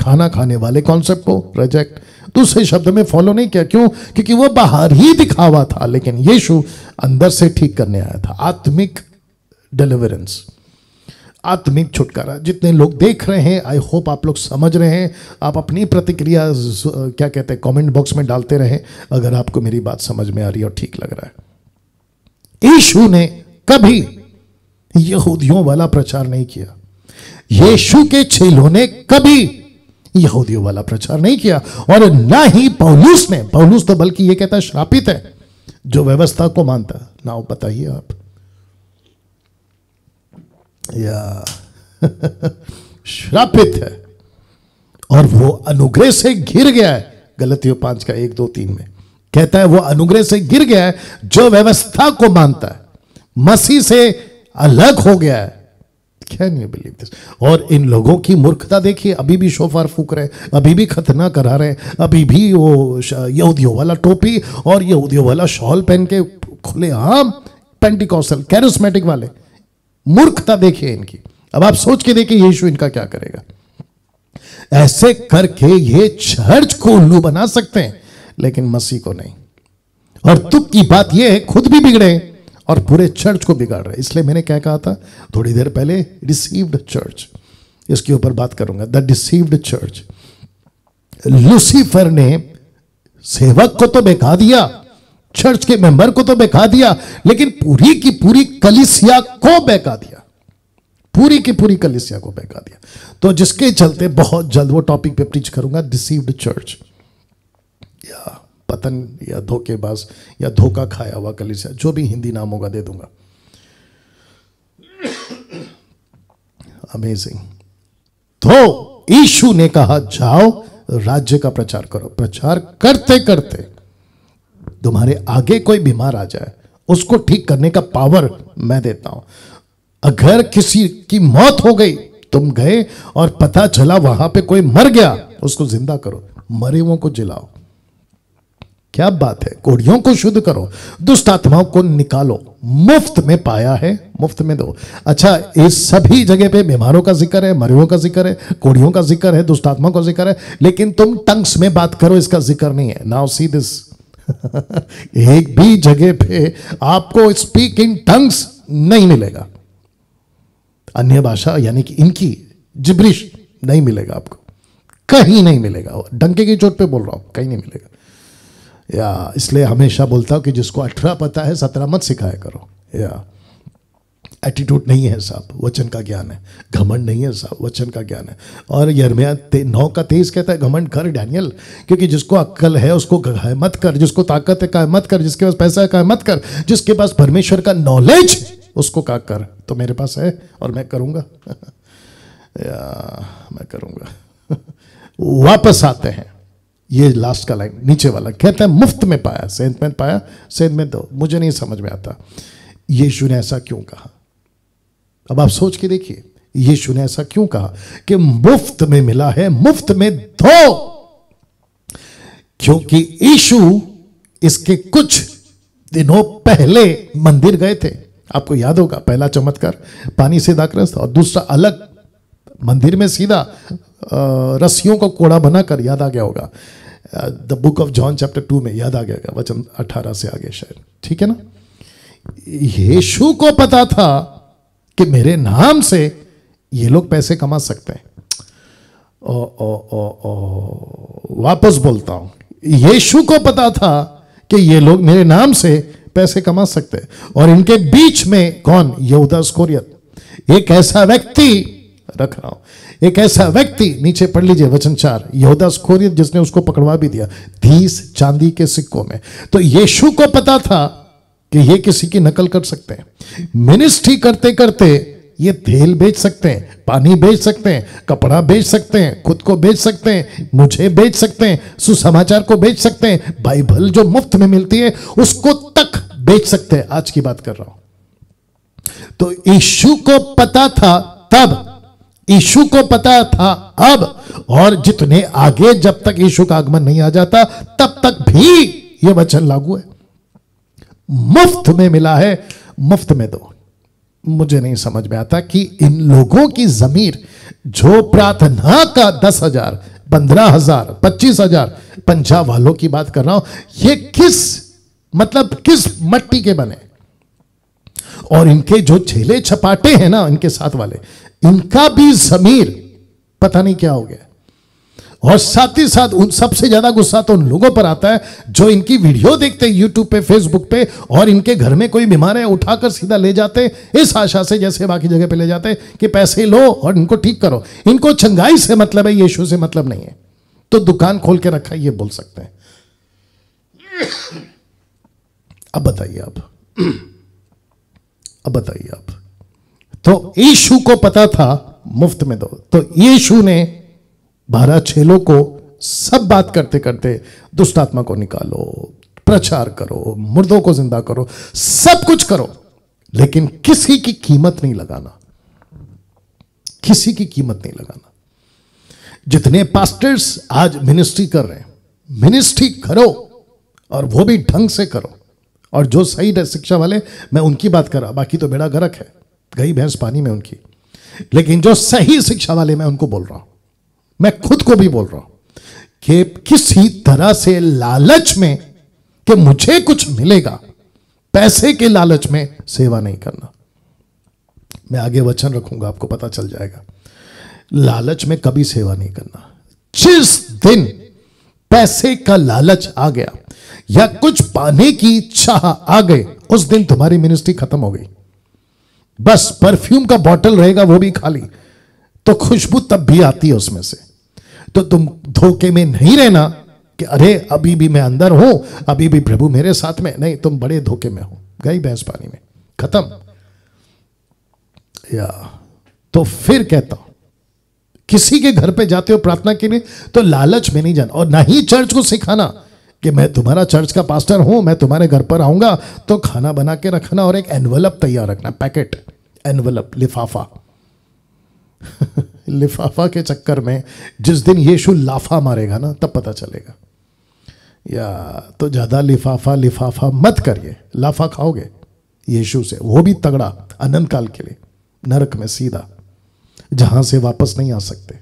खाना खाने वाले कॉन्सेप्ट को रिजेक्ट दूसरे शब्द में फॉलो नहीं किया क्यों क्योंकि वह बाहर ही दिखावा था लेकिन यीशु अंदर से ठीक करने आया था आत्मिक डिलीवरेंस आत्मिक छुटकारा जितने लोग देख रहे हैं आई होप आप लोग समझ रहे हैं आप अपनी प्रतिक्रिया क्या कहते हैं कमेंट बॉक्स में डालते रहें अगर आपको मेरी बात समझ में आ रही है और ठीक लग रहा है यीशु ने कभी यहूदियों वाला प्रचार नहीं किया यीशु के चेलों ने कभी यहूदियों वाला प्रचार नहीं किया और ना ही पौलूस ने पौलूस तो बल्कि यह कहता श्रापित है जो व्यवस्था को मानता ना बताइए आप या श्रापित है और वो अनुग्रह से गिर गया है गलतियों पांच का एक दो तीन में कहता है वो अनुग्रह से गिर गया है जो व्यवस्था को मानता है मसीह से अलग हो गया है कैन यू बिलीव दिस और इन लोगों की मूर्खता देखिए अभी भी शोफार फूक रहे हैं अभी भी खतना करा रहे हैं अभी भी वो यहूदियों वाला टोपी और यहूदियों वाला शॉल पहन के खुले आम पेंटिकॉसल कैरिस्मेटिक वाले मूर्खता देखिए इनकी अब आप सोच के देखिए यीशु इनका क्या करेगा ऐसे करके ये चर्च को उल्लू बना सकते हैं लेकिन मसीह को नहीं और तुक की बात यह है खुद भी बिगड़े और पूरे चर्च को बिगाड़ रहे इसलिए मैंने क्या कहा था थोड़ी देर पहले रिसीव्ड चर्च इसके ऊपर बात करूंगा द रिसीव्ड चर्च लूसीफर ने सेवक को तो बेका दिया चर्च के मेंबर को तो बहका दिया लेकिन पूरी की पूरी कलिसिया को बहका दिया पूरी की पूरी कलिसिया को बहका दिया तो जिसके चलते बहुत जल्द वो टॉपिक पे प्रीच करूंगा डिसीव्ड चर्च या पतन या धोखेबाज या धोखा खाया हुआ कलिसिया जो भी हिंदी नाम होगा दे दूंगा अमेजिंग तो ईशु ने कहा जाओ राज्य का प्रचार करो प्रचार करते करते तुम्हारे आगे कोई बीमार आ जाए उसको ठीक करने का पावर मैं देता हूं अगर किसी की मौत हो गई तुम गए और पता चला वहां पे कोई मर गया उसको जिंदा करो मरे हुओं को जिलाओ क्या बात है कोड़ियों को शुद्ध करो दुष्ट आत्माओं को निकालो मुफ्त में पाया है मुफ्त में दो अच्छा इस सभी जगह पे बीमारों का जिक्र है मरियों का जिक्र है कोड़ियों का जिक्र है दुष्ट आत्माओं का जिक्र है लेकिन तुम टंग्स में बात करो इसका जिक्र नहीं है नाउ सी दिस एक भी जगह पे आपको स्पीक इन टंग्स नहीं मिलेगा अन्य भाषा यानी कि इनकी जिब्रिश नहीं मिलेगा आपको कहीं नहीं मिलेगा डंके की चोट पे बोल रहा हूं कहीं नहीं मिलेगा या इसलिए हमेशा बोलता हूं कि जिसको अठारह पता है सत्रह मत सिखाया करो या एटीट्यूड नहीं है साहब वचन का ज्ञान है घमंड नहीं है साहब वचन का ज्ञान है और यरमिया नौ का तेईस कहता है घमंड कर डैनियल क्योंकि जिसको अक्कल है उसको है मत कर जिसको ताकत है का मत कर जिसके पास पैसा है का मत कर जिसके पास परमेश्वर का नॉलेज उसको का कर तो मेरे पास है और मैं करूँगा मैं करूँगा वापस आते हैं ये लास्ट का लाइन नीचे वाला कहता है मुफ्त में पाया सेंध में पाया सेंध में दो मुझे नहीं समझ में आता यीशु ने ऐसा क्यों कहा अब आप सोच के देखिए यीशु ने ऐसा क्यों कहा कि मुफ्त में मिला है मुफ्त में दो क्योंकि यीशु इसके कुछ दिनों पहले मंदिर गए थे आपको याद होगा पहला चमत्कार पानी से दाग्रस्त और दूसरा अलग मंदिर में सीधा रस्सियों को कोड़ा बनाकर याद आ गया होगा the book of John chapter two में याद आ गया वचन अठारह से आगे शायद ठीक है ना यीशु को पता था कि मेरे नाम से ये लोग पैसे कमा सकते हैं ओ, ओ, ओ, ओ, वापस बोलता हूं यीशु को पता था कि ये लोग मेरे नाम से पैसे कमा सकते हैं और इनके बीच में कौन यहूदा स्कोरियत एक ऐसा व्यक्ति रख रहा हूं एक ऐसा व्यक्ति नीचे पढ़ लीजिए वचन चार यहूदा स्कोरियत जिसने उसको पकड़वा भी दिया धीस चांदी के सिक्कों में तो यीशु को पता था कि ये किसी की नकल कर सकते हैं मिनिस्ट्री करते करते ये तेल बेच सकते हैं पानी बेच सकते हैं कपड़ा बेच सकते हैं खुद को बेच सकते हैं मुझे बेच सकते हैं सुसमाचार को बेच सकते हैं बाइबल जो मुफ्त में मिलती है उसको तक बेच सकते हैं आज की बात कर रहा हूं तो ईशु को पता था तब ईशु को पता था अब और जितने आगे जब तक यीशु का आगमन नहीं आ जाता तब तक भी यह वचन लागू है मुफ्त में मिला है मुफ्त में दो मुझे नहीं समझ में आता कि इन लोगों की जमीर जो प्रार्थना का दस हजार पंद्रह हजार पच्चीस हजार पंजाब वालों की बात कर रहा हूं ये किस मतलब किस मट्टी के बने और इनके जो छेले छपाटे हैं ना इनके साथ वाले इनका भी जमीर पता नहीं क्या हो गया और साथ ही साथ उन सबसे ज्यादा गुस्सा तो उन लोगों पर आता है जो इनकी वीडियो देखते हैं यूट्यूब पे फेसबुक पे और इनके घर में कोई बीमार है उठाकर सीधा ले जाते इस आशा से जैसे बाकी जगह पे ले जाते कि पैसे लो और इनको ठीक करो इनको चंगाई से मतलब है यीशु से मतलब नहीं है तो दुकान खोल के रखा ये बोल सकते हैं अब बताइए आप अब बताइए आप तो यीशु को पता था मुफ्त में दो तो यीशु ने बारह छेलों को सब बात करते करते दुष्ट आत्मा को निकालो प्रचार करो मुर्दों को जिंदा करो सब कुछ करो लेकिन किसी की कीमत नहीं लगाना किसी की कीमत नहीं लगाना जितने पास्टर्स आज मिनिस्ट्री कर रहे हैं मिनिस्ट्री करो और वो भी ढंग से करो और जो सही है शिक्षा वाले मैं उनकी बात कर रहा बाकी तो बेड़ा गरक है गई भैंस पानी में उनकी लेकिन जो सही शिक्षा वाले मैं उनको बोल रहा हूं मैं खुद को भी बोल रहा हूं कि किसी तरह से लालच में कि मुझे कुछ मिलेगा पैसे के लालच में सेवा नहीं करना मैं आगे वचन रखूंगा आपको पता चल जाएगा लालच में कभी सेवा नहीं करना जिस दिन पैसे का लालच आ गया या कुछ पाने की चाह आ गई उस दिन तुम्हारी मिनिस्ट्री खत्म हो गई बस परफ्यूम का बॉटल रहेगा वो भी खाली तो खुशबू तब भी आती है उसमें से तो तुम धोखे में नहीं रहना कि अरे अभी भी मैं अंदर हूं अभी भी प्रभु मेरे साथ में नहीं तुम बड़े धोखे में हो गई भैंस पानी में खत्म या तो फिर कहता हूं किसी के घर पे जाते हो प्रार्थना के लिए तो लालच में नहीं जाना और ना ही चर्च को सिखाना कि मैं तुम्हारा चर्च का पास्टर हूं मैं तुम्हारे घर पर आऊंगा तो खाना बना के रखना और एक एनवलप तैयार रखना पैकेट एनवलप लिफाफा लिफाफा के चक्कर में जिस दिन यीशु लाफा मारेगा ना तब पता चलेगा या तो ज़्यादा लिफाफा लिफाफा मत करिए लाफा खाओगे यीशु से वो भी तगड़ा अनंत काल के लिए नरक में सीधा जहां से वापस नहीं आ सकते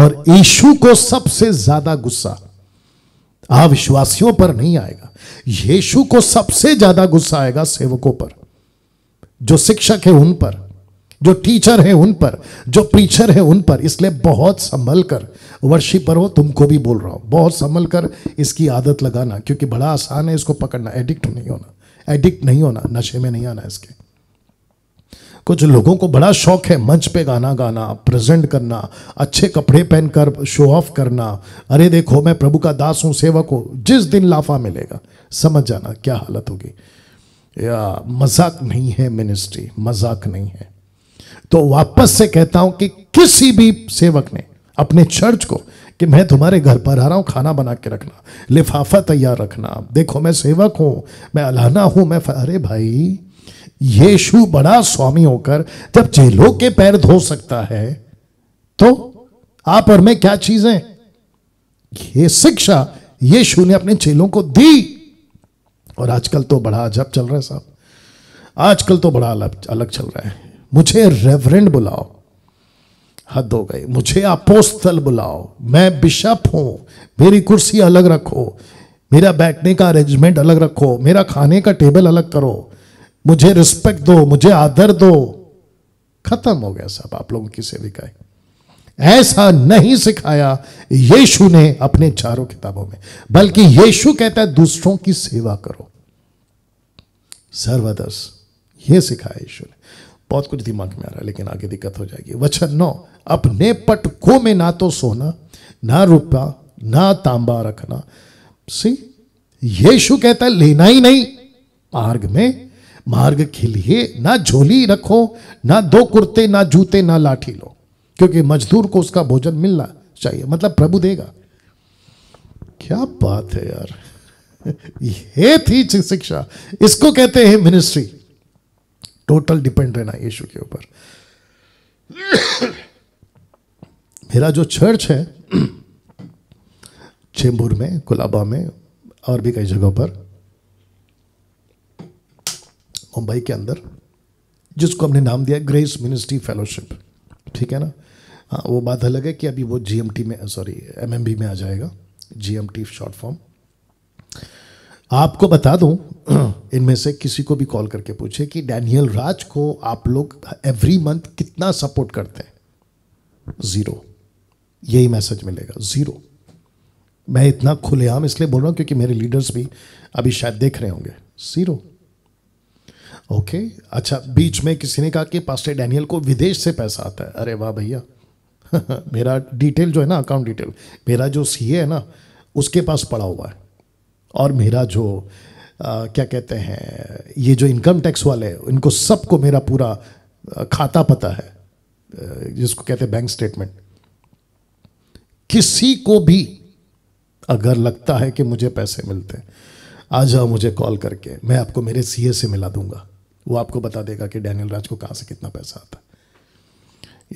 और यीशु को सबसे ज़्यादा गुस्सा अविश्वासियों पर नहीं आएगा यीशु को सबसे ज़्यादा गुस्सा आएगा सेवकों पर जो शिक्षक है उन पर जो टीचर हैं उन पर जो प्रीचर हैं उन पर इसलिए बहुत संभल कर वर्षी पर हो तुमको भी बोल रहा हूँ बहुत संभल कर इसकी आदत लगाना क्योंकि बड़ा आसान है इसको पकड़ना एडिक्ट नहीं होना एडिक्ट नहीं होना नशे में नहीं आना इसके कुछ लोगों को बड़ा शौक है मंच पे गाना गाना प्रेजेंट करना अच्छे कपड़े पहनकर शो ऑफ करना अरे देखो मैं प्रभु का दास हूँ सेवक हूँ जिस दिन लाफा मिलेगा समझ जाना क्या हालत होगी या मजाक नहीं है मिनिस्ट्री मजाक नहीं है तो वापस से कहता हूं कि किसी भी सेवक ने अपने चर्च को कि मैं तुम्हारे घर पर आ रहा हूं खाना बना के रखना लिफाफा तैयार रखना देखो मैं सेवक हूं मैं अलाना हूं मैं अरे भाई यीशु बड़ा स्वामी होकर जब जेलों के पैर धो सकता है तो आप और मैं क्या चीजें ये शिक्षा यीशु ने अपने चेलों को दी और आजकल तो बड़ा अजब चल रहा है साहब आजकल तो बड़ा अलग अलग चल रहा है मुझे रेवरेंड बुलाओ हद हो गई मुझे अपोस्तल बुलाओ मैं बिशप हूं मेरी कुर्सी अलग रखो मेरा बैठने का अरेंजमेंट अलग रखो मेरा खाने का टेबल अलग करो मुझे रिस्पेक्ट दो मुझे आदर दो खत्म हो गया सब आप लोगों की सेविका ऐसा नहीं सिखाया यीशु ने अपने चारों किताबों में बल्कि यीशु कहता है दूसरों की सेवा करो सर्वदस ये सिखाया यीशु ने बहुत कुछ दिमाग में आ रहा है लेकिन आगे दिक्कत हो जाएगी वचन नौ अपने पटकों में ना तो सोना ना रुपया ना तांबा रखना सी यीशु कहता है लेना ही नहीं मार्ग में मार्ग के लिए ना झोली रखो ना दो कुर्ते ना जूते ना लाठी लो क्योंकि मजदूर को उसका भोजन मिलना चाहिए मतलब प्रभु देगा क्या बात है यार ये थी शिक्षा इसको कहते हैं मिनिस्ट्री टोटल डिपेंड रहना यीशु के ऊपर मेरा जो चर्च है चेंबूर में कोलाबा में और भी कई जगहों पर मुंबई के अंदर जिसको हमने नाम दिया ग्रेस मिनिस्ट्री फेलोशिप ठीक है ना हाँ वो बात अलग है कि अभी वो जीएमटी में सॉरी एमएमबी में आ जाएगा जीएमटी शॉर्ट फॉर्म आपको बता दूं इनमें से किसी को भी कॉल करके पूछे कि डैनियल राज को आप लोग एवरी मंथ कितना सपोर्ट करते हैं ज़ीरो यही मैसेज मिलेगा ज़ीरो मैं इतना खुलेआम इसलिए बोल रहा हूँ क्योंकि मेरे लीडर्स भी अभी शायद देख रहे होंगे ज़ीरो ओके अच्छा बीच में किसी ने कहा कि पास्टर डैनियल को विदेश से पैसा आता है अरे वाह भैया मेरा डिटेल जो है ना अकाउंट डिटेल मेरा जो सीए है ना उसके पास पड़ा हुआ है और मेरा जो आ, क्या कहते हैं ये जो इनकम टैक्स वाले इनको सबको मेरा पूरा खाता पता है जिसको कहते हैं बैंक स्टेटमेंट किसी को भी अगर लगता है कि मुझे पैसे मिलते हैं आ जाओ मुझे कॉल करके मैं आपको मेरे सीए से मिला दूंगा वो आपको बता देगा कि डैनियल राज को कहाँ से कितना पैसा आता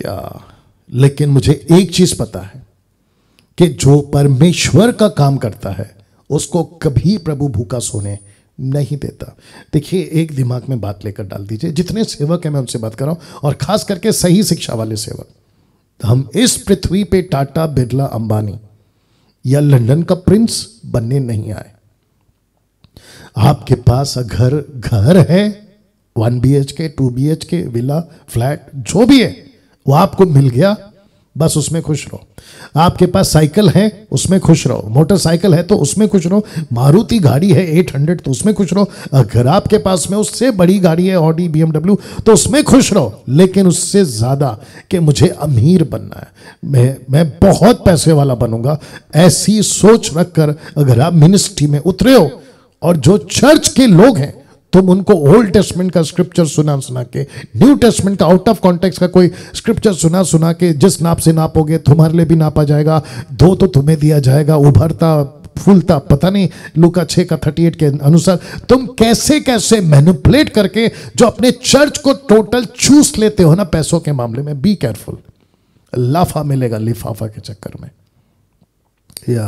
या लेकिन मुझे एक चीज़ पता है कि जो परमेश्वर का काम करता है उसको कभी प्रभु भूखा सोने नहीं देता देखिए एक दिमाग में बात लेकर डाल दीजिए जितने सेवक हैं मैं उनसे बात कर रहा हूँ और खास करके सही शिक्षा वाले सेवक हम इस पृथ्वी पे टाटा बिरला अंबानी या लंदन का प्रिंस बनने नहीं आए आपके पास घर घर है one B H K two B H K villa flat जो भी है वो आपको मिल गया बस उसमें खुश रहो आपके पास साइकिल है उसमें खुश रहो मोटरसाइकिल है तो उसमें खुश रहो मारुति गाड़ी है 800 तो उसमें खुश रहो अगर आपके पास में उससे बड़ी गाड़ी है ऑडी बी तो उसमें खुश रहो लेकिन उससे ज़्यादा कि मुझे अमीर बनना है मैं मैं बहुत पैसे वाला बनूंगा ऐसी सोच रखकर अगर आप मिनिस्ट्री में उतरे हो और जो चर्च के लोग हैं तुम उनको ओल्ड टेस्टमेंट का स्क्रिप्चर सुना सुना के न्यू टेस्टमेंट का आउट ऑफ कॉन्टेक्स्ट का कोई स्क्रिप्चर सुना सुना के जिस नाप से नापोगे तुम्हारे लिए भी नापा जाएगा दो तो तुम्हें दिया जाएगा उभरता फूलता पता नहीं लुका छे का थर्टी एट के अनुसार तुम कैसे कैसे मैनुपलेट करके जो अपने चर्च को टोटल चूस लेते हो ना पैसों के मामले में बी केयरफुल लाफा मिलेगा लिफाफा के चक्कर में या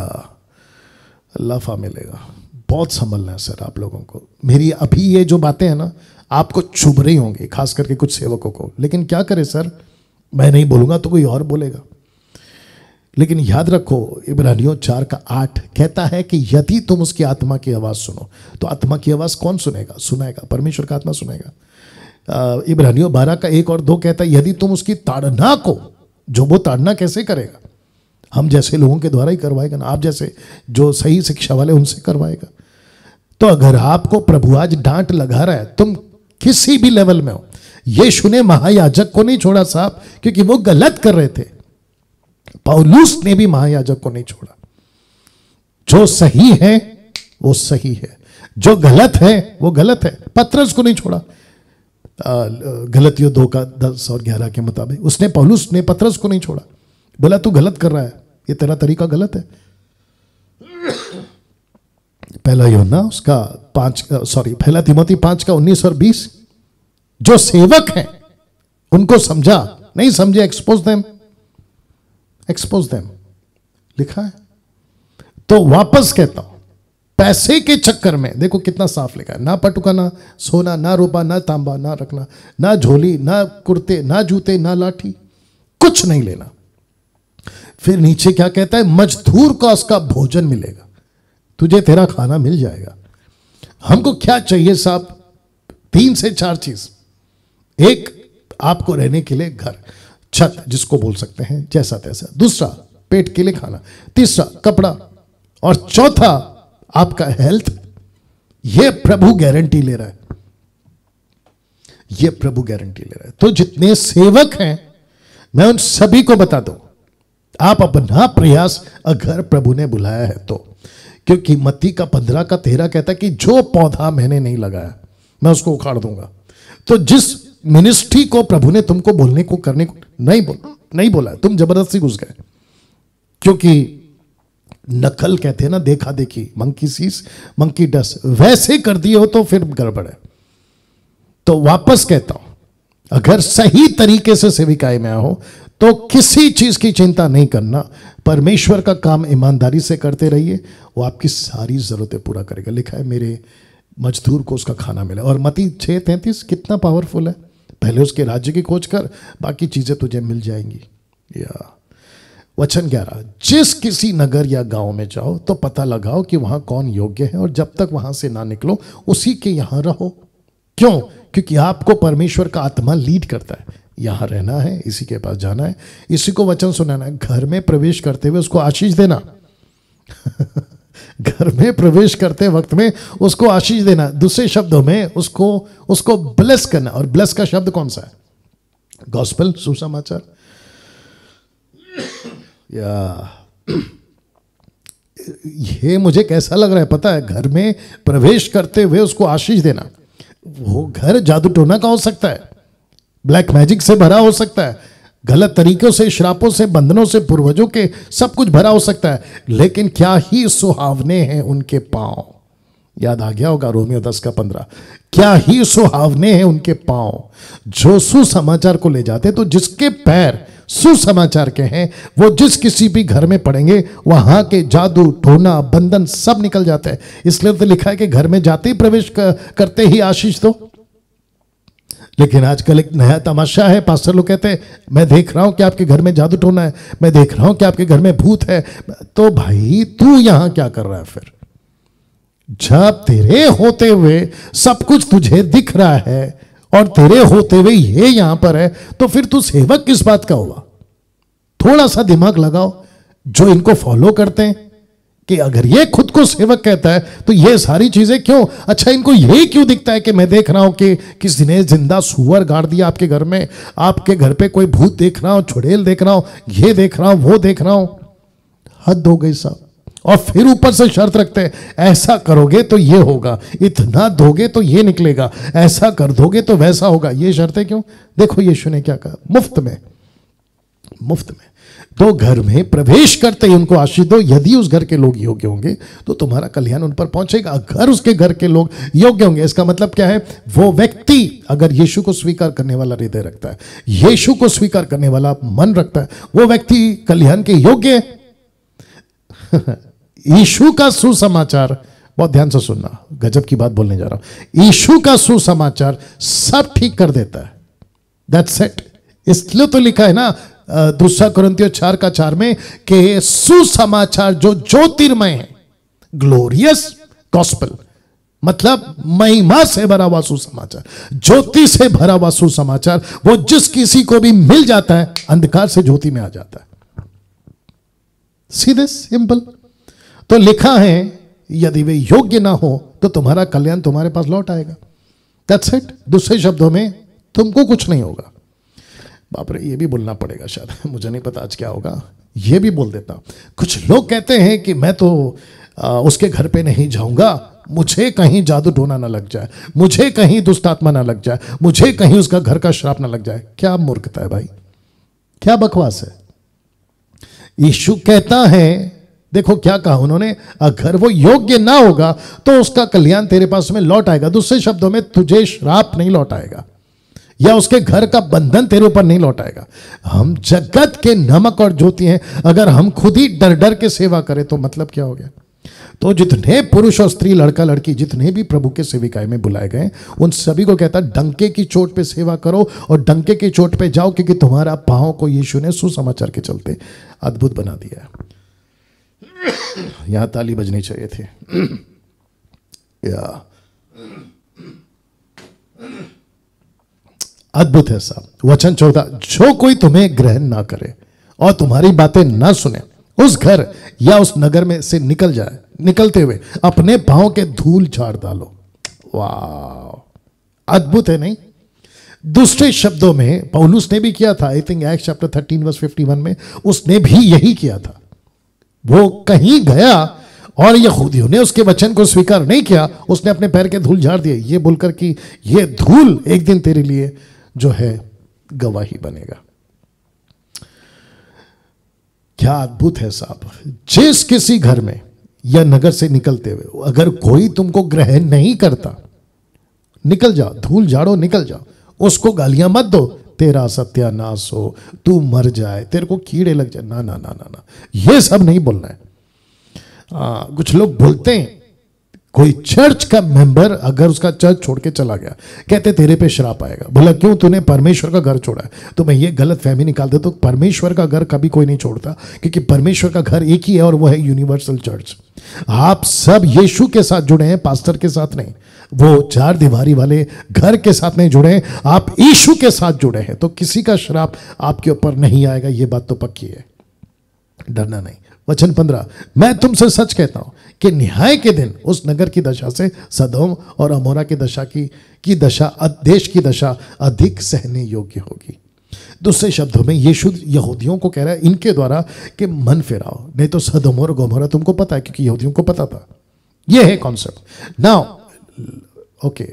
लाफा मिलेगा बहुत संभलना है सर आप लोगों को मेरी अभी ये जो बातें हैं ना आपको चुभ रही होंगी खास करके कुछ सेवकों को लेकिन क्या करें सर मैं नहीं बोलूँगा तो कोई और बोलेगा लेकिन याद रखो इब्रानियों चार का आठ कहता है कि यदि तुम उसकी आत्मा की आवाज़ सुनो तो आत्मा की आवाज़ कौन सुनेगा सुनाएगा परमेश्वर का आत्मा सुनेगा इब्रानियों बारह का एक और दो कहता है यदि तुम उसकी ताड़ना को जो वो ताड़ना कैसे करेगा हम जैसे लोगों के द्वारा ही करवाएगा ना आप जैसे जो सही शिक्षा वाले उनसे करवाएगा तो अगर आपको प्रभु आज डांट लगा रहा है तुम किसी भी लेवल में हो यीशु ने महायाजक को नहीं छोड़ा साहब क्योंकि वो गलत कर रहे थे पौलूस ने भी महायाजक को नहीं छोड़ा जो सही है वो सही है जो गलत है वो गलत है पत्रस को नहीं छोड़ा गलतियों दो का दस और ग्यारह के मुताबिक उसने पौलूस ने पत्रस को नहीं छोड़ा बोला तू गलत कर रहा है ये तेरा तरीका गलत है पहला योना उसका पांच सॉरी पहला तिमोती पांच का उन्नीस और बीस जो सेवक हैं उनको समझा नहीं समझे एक्सपोज देम एक्सपोज देम लिखा है तो वापस कहता हूं पैसे के चक्कर में देखो कितना साफ लिखा है ना पटुका ना सोना ना रूपा ना तांबा ना रखना ना झोली ना कुर्ते ना जूते ना लाठी कुछ नहीं लेना फिर नीचे क्या कहता है मजदूर का उसका भोजन मिलेगा तुझे तेरा खाना मिल जाएगा हमको क्या चाहिए साहब तीन से चार चीज एक आपको रहने के लिए घर छत जिसको बोल सकते हैं जैसा तैसा दूसरा पेट के लिए खाना तीसरा कपड़ा और चौथा आपका हेल्थ ये प्रभु गारंटी ले रहा है ये प्रभु गारंटी ले रहा है तो जितने सेवक हैं मैं उन सभी को बता दू आप अपना प्रयास अगर प्रभु ने बुलाया है तो क्योंकि मत्ती का पंद्रह का तेरह कहता है कि जो पौधा मैंने नहीं लगाया मैं उसको उखाड़ दूंगा तो जिस मिनिस्ट्री को प्रभु ने तुमको बोलने को करने को नहीं बोला नहीं बोला तुम जबरदस्ती घुस गए क्योंकि नकल कहते हैं ना देखा देखी मंकी सीस मंकी डस वैसे कर दिए हो तो फिर गड़बड़ है तो वापस कहता हूं अगर सही तरीके से सेविकाएं में आओ तो किसी चीज़ की चिंता नहीं करना परमेश्वर का काम ईमानदारी से करते रहिए वो आपकी सारी ज़रूरतें पूरा करेगा लिखा है मेरे मजदूर को उसका खाना मिला और मती छः तैंतीस कितना पावरफुल है पहले उसके राज्य की खोज कर बाकी चीज़ें तुझे मिल जाएंगी या वचन ग्यारह जिस किसी नगर या गांव में जाओ तो पता लगाओ कि वहां कौन योग्य है और जब तक वहां से ना निकलो उसी के यहां रहो क्यों क्योंकि आपको परमेश्वर का आत्मा लीड करता है यहाँ रहना है इसी के पास जाना है इसी को वचन सुनाना है घर में प्रवेश करते हुए उसको आशीष देना घर में प्रवेश करते वक्त में उसको आशीष देना दूसरे शब्दों में उसको उसको ब्लेस करना और ब्लेस का शब्द कौन सा है गॉस्पल सुसमाचार या ये मुझे कैसा लग रहा है पता है घर में प्रवेश करते हुए उसको आशीष देना वो घर जादू टोना का हो सकता है ब्लैक मैजिक से भरा हो सकता है गलत तरीकों से श्रापों से बंधनों से पूर्वजों के सब कुछ भरा हो सकता है लेकिन क्या ही सुहावने हैं उनके पांव याद आ गया होगा रोमियो दस का पंद्रह क्या ही सुहावने हैं उनके पांव जो सुसमाचार को ले जाते तो जिसके पैर सुसमाचार के हैं वो जिस किसी भी घर में पड़ेंगे वहां के जादू टोना बंधन सब निकल जाते हैं इसलिए तो लिखा है कि घर में जाते ही प्रवेश करते ही आशीष दो लेकिन आजकल एक नया तमाशा है पास्टर लोग कहते हैं मैं देख रहा हूँ कि आपके घर में जादू टोना है मैं देख रहा हूँ कि आपके घर में भूत है तो भाई तू यहाँ क्या कर रहा है फिर जब तेरे होते हुए सब कुछ तुझे दिख रहा है और तेरे होते हुए ये यहां पर है तो फिर तू सेवक किस बात का हुआ थोड़ा सा दिमाग लगाओ जो इनको फॉलो करते हैं कि अगर ये खुद को सेवक कहता है तो ये सारी चीजें क्यों अच्छा इनको यही क्यों दिखता है कि मैं देख रहा हूं कि किसी ने जिंदा सुअर गाड़ दिया आपके घर में आपके घर पे कोई भूत देख रहा हूं छुड़ेल देख रहा हूं ये देख रहा हूं वो देख रहा हूं हद हो गई साहब और फिर ऊपर से शर्त रखते हैं ऐसा करोगे तो ये होगा इतना दोगे तो ये निकलेगा ऐसा कर दोगे तो वैसा होगा ये शर्तें क्यों देखो यीशु ने क्या कहा मुफ्त में मुफ्त में तो घर में प्रवेश करते ही उनको आशीष दो यदि उस घर के लोग योग्य होंगे तो तुम्हारा कल्याण उन पर पहुंचेगा अगर उसके घर के लोग योग्य होंगे इसका मतलब क्या है वो व्यक्ति अगर यीशु को स्वीकार करने वाला हृदय रखता है यीशु को स्वीकार करने वाला मन रखता है वो व्यक्ति कल्याण के योग्य यीशु का सुसमाचार बहुत ध्यान से सुनना गजब की बात बोलने जा रहा हूं यीशु का सुसमाचार सब ठीक कर देता है दैट्स सेट इसलिए तो लिखा है ना दूसरा क्रंथियो चार का चार में कि सुसमाचार जो ज्योतिर्मय है ग्लोरियस गॉस्पल मतलब महिमा से भरा हुआ सुसमाचार ज्योति से भरा हुआ सुसमाचार वो जिस किसी को भी मिल जाता है अंधकार से ज्योति में आ जाता है सीधे सिंपल तो लिखा है यदि वे योग्य ना हो तो तुम्हारा कल्याण तुम्हारे पास लौट आएगा दूसरे शब्दों में तुमको कुछ नहीं होगा बाप रे ये भी बोलना पड़ेगा शायद मुझे नहीं पता आज क्या होगा ये भी बोल देता कुछ लोग कहते हैं कि मैं तो आ, उसके घर पे नहीं जाऊंगा मुझे कहीं जादू टोना ना लग जाए मुझे कहीं दुष्टात्मा ना लग जाए मुझे कहीं उसका घर का श्राप ना लग जाए क्या मूर्खता है भाई क्या बकवास है यीशु कहता है देखो क्या कहा उन्होंने अगर वो योग्य ना होगा तो उसका कल्याण तेरे पास में लौट आएगा दूसरे शब्दों में तुझे श्राप नहीं लौट आएगा या उसके घर का बंधन तेरे ऊपर नहीं लौटाएगा हम जगत के नमक और ज्योति हैं अगर हम खुद ही डर डर के सेवा करें तो मतलब क्या हो गया तो जितने पुरुष और स्त्री लड़का लड़की जितने भी प्रभु के सेविकाएं में बुलाए गए उन सभी को कहता डंके की चोट पे सेवा करो और डंके की चोट पे जाओ क्योंकि तुम्हारा पाओ को यीशु ने सुसमाचार के चलते अद्भुत बना दिया है यहां ताली बजनी चाहिए थी या अद्भुत है साहब वचन चौदह जो कोई तुम्हें ग्रहण ना करे और तुम्हारी बातें ना सुने उस घर या उस नगर में से निकल जाए निकलते हुए अपने पांव के धूल झाड़ डालो वाह अद्भुत है नहीं दूसरे शब्दों में पौलुस ने भी किया था I think act chapter thirteen verse fifty one में उसने भी यही किया था वो कहीं गया और यहूदियों ने उसके वचन को स्वीकार नहीं किया उसने अपने पैर के धूल झाड़ दिए ये बोलकर कि ये धूल एक दिन तेरे लिए जो है गवाही बनेगा क्या अद्भुत है साहब जिस किसी घर में या नगर से निकलते हुए अगर कोई तुमको ग्रहण नहीं करता निकल जा धूल झाड़ो निकल जा उसको गालियां मत दो तेरा सत्यानाश हो तू मर जाए तेरे को कीड़े लग जाए ना ना ना ना ना ये सब नहीं बोलना है आ, हाँ, कुछ लोग बोलते हैं कोई चर्च का मेंबर अगर उसका चर्च छोड़ के चला गया कहते तेरे पे श्राप आएगा बोला क्यों तूने परमेश्वर का घर छोड़ा है तो मैं ये गलत फहमी निकाल देता तो परमेश्वर का घर कभी कोई नहीं छोड़ता क्योंकि परमेश्वर का घर एक ही है और वो है यूनिवर्सल चर्च आप सब यीशु के साथ जुड़े हैं पास्टर के साथ नहीं वो चार दीवारी वाले घर के साथ नहीं जुड़े हैं आप यीशु के साथ जुड़े हैं तो किसी का श्राप आपके ऊपर नहीं आएगा ये बात तो पक्की है डरना नहीं वचन पंद्रह मैं तुमसे सच कहता हूं कि न्याय के दिन उस नगर की दशा से सदोम और अमोरा की दशा की की दशा देश की दशा अधिक सहने योग्य होगी दूसरे शब्दों में यीशु यहूदियों को कह रहा है इनके द्वारा कि मन फिराओ नहीं तो सदोम और गोमोरा तुमको पता है क्योंकि यहूदियों को पता था यह है कॉन्सेप्ट नाउ ओके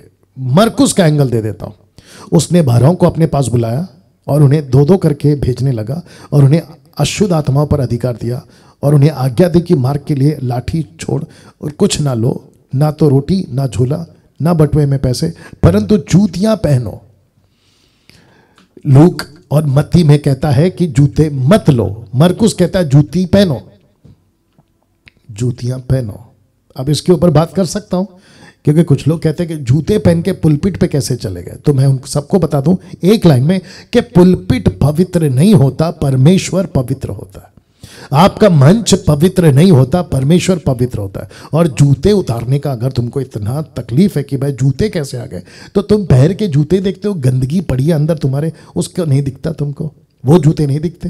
मरकुस का एंगल दे देता हूं उसने बारहों को अपने पास बुलाया और उन्हें दो दो करके भेजने लगा और उन्हें अशुद्ध आत्माओं पर अधिकार दिया और उन्हें आज्ञा दे कि मार्ग के लिए लाठी छोड़ और कुछ ना लो ना तो रोटी ना झोला ना बटुए में पैसे परंतु जूतियां पहनो लूक और मत्ती में कहता है कि जूते मत लो मरकुस कहता है जूती पहनो जूतियां पहनो अब इसके ऊपर बात कर सकता हूं क्योंकि कुछ लोग कहते हैं कि जूते पहन के पुलपिट पे कैसे चले गए तो मैं उन सबको बता दूं एक लाइन में कि पुलपिट पवित्र नहीं होता परमेश्वर पवित्र होता है आपका मंच पवित्र नहीं होता परमेश्वर पवित्र होता है और जूते उतारने का अगर तुमको इतना तकलीफ है कि भाई जूते कैसे आ गए तो तुम पैर के जूते देखते हो गंदगी पड़ी है अंदर तुम्हारे उसको नहीं दिखता तुमको वो जूते नहीं दिखते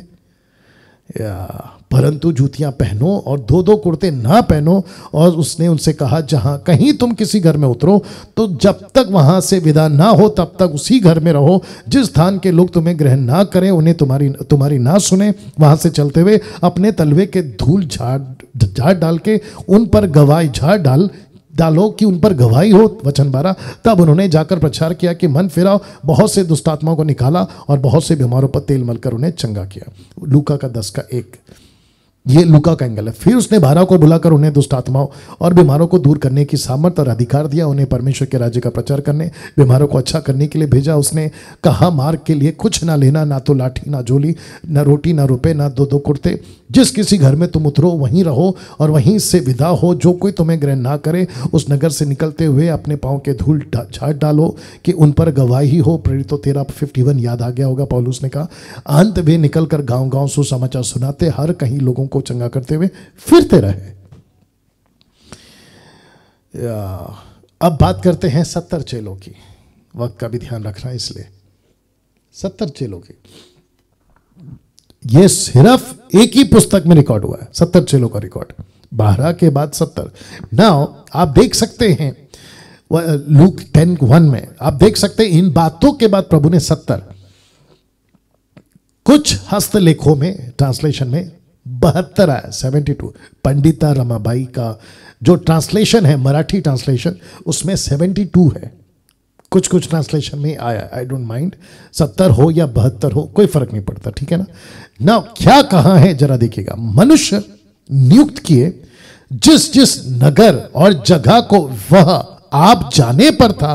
परंतु जूतियां पहनो और दो दो कुर्ते ना पहनो और उसने उनसे कहा जहां कहीं तुम किसी घर में उतरो तो जब तक वहां से विदा ना हो तब तक उसी घर में रहो जिस स्थान के लोग तुम्हें ग्रहण ना करें उन्हें तुम्हारी तुम्हारी ना सुने वहां से चलते हुए अपने तलवे के धूल झाड़ झाड़ डाल के उन पर गवाही झाड़ डाल डालो कि उन पर गवाही हो वचन बारा तब उन्होंने जाकर प्रचार किया कि मन फिराओ बहुत से दुष्टात्माओं को निकाला और बहुत से बीमारों पर तेल मलकर उन्हें चंगा किया लूका का दस का एक ये लुका का एंगल है फिर उसने बारह को बुलाकर उन्हें दुष्ट आत्माओं और बीमारों को दूर करने की सामर्थ्य और अधिकार दिया उन्हें परमेश्वर के राज्य का प्रचार करने बीमारों को अच्छा करने के लिए भेजा उसने कहा मार्ग के लिए कुछ ना लेना ना तो लाठी ना झोली ना रोटी ना रुपए ना दो दो कुर्ते जिस किसी घर में तुम उतरो वहीं रहो और वहीं से विदा हो जो कोई तुम्हें ग्रहण ना करे उस नगर से निकलते हुए अपने पाँव के धूल झाट डालो कि उन पर गवाही हो प्रेरित तो तेरा फिफ्टी वन याद आ गया होगा पॉलूस ने कहा अंत भी निकल कर गाँव गाँव सुसमाचार सुनाते हर कहीं लोगों को चंगा करते हुए फिरते रहे अब बात करते हैं सत्तर चेलों की वक्त का भी ध्यान रखना इसलिए सत्तर चेलों की ये सिर्फ एक ही पुस्तक में रिकॉर्ड हुआ है सत्तर चेलों का रिकॉर्ड बारह के बाद सत्तर नाउ आप देख सकते हैं लूक टेन वन में आप देख सकते हैं इन बातों के बाद प्रभु ने सत्तर कुछ हस्तलेखों में ट्रांसलेशन में बहत्तर आया सेवेंटी टू पंडिता रमाबाई का जो ट्रांसलेशन है मराठी ट्रांसलेशन उसमें सेवेंटी टू है कुछ कुछ ट्रांसलेशन में आया आई डोंट माइंड सत्तर हो या बहत्तर हो कोई फर्क नहीं पड़ता ठीक है ना ना क्या कहा है जरा देखिएगा मनुष्य नियुक्त किए जिस जिस नगर और जगह को वह आप जाने पर था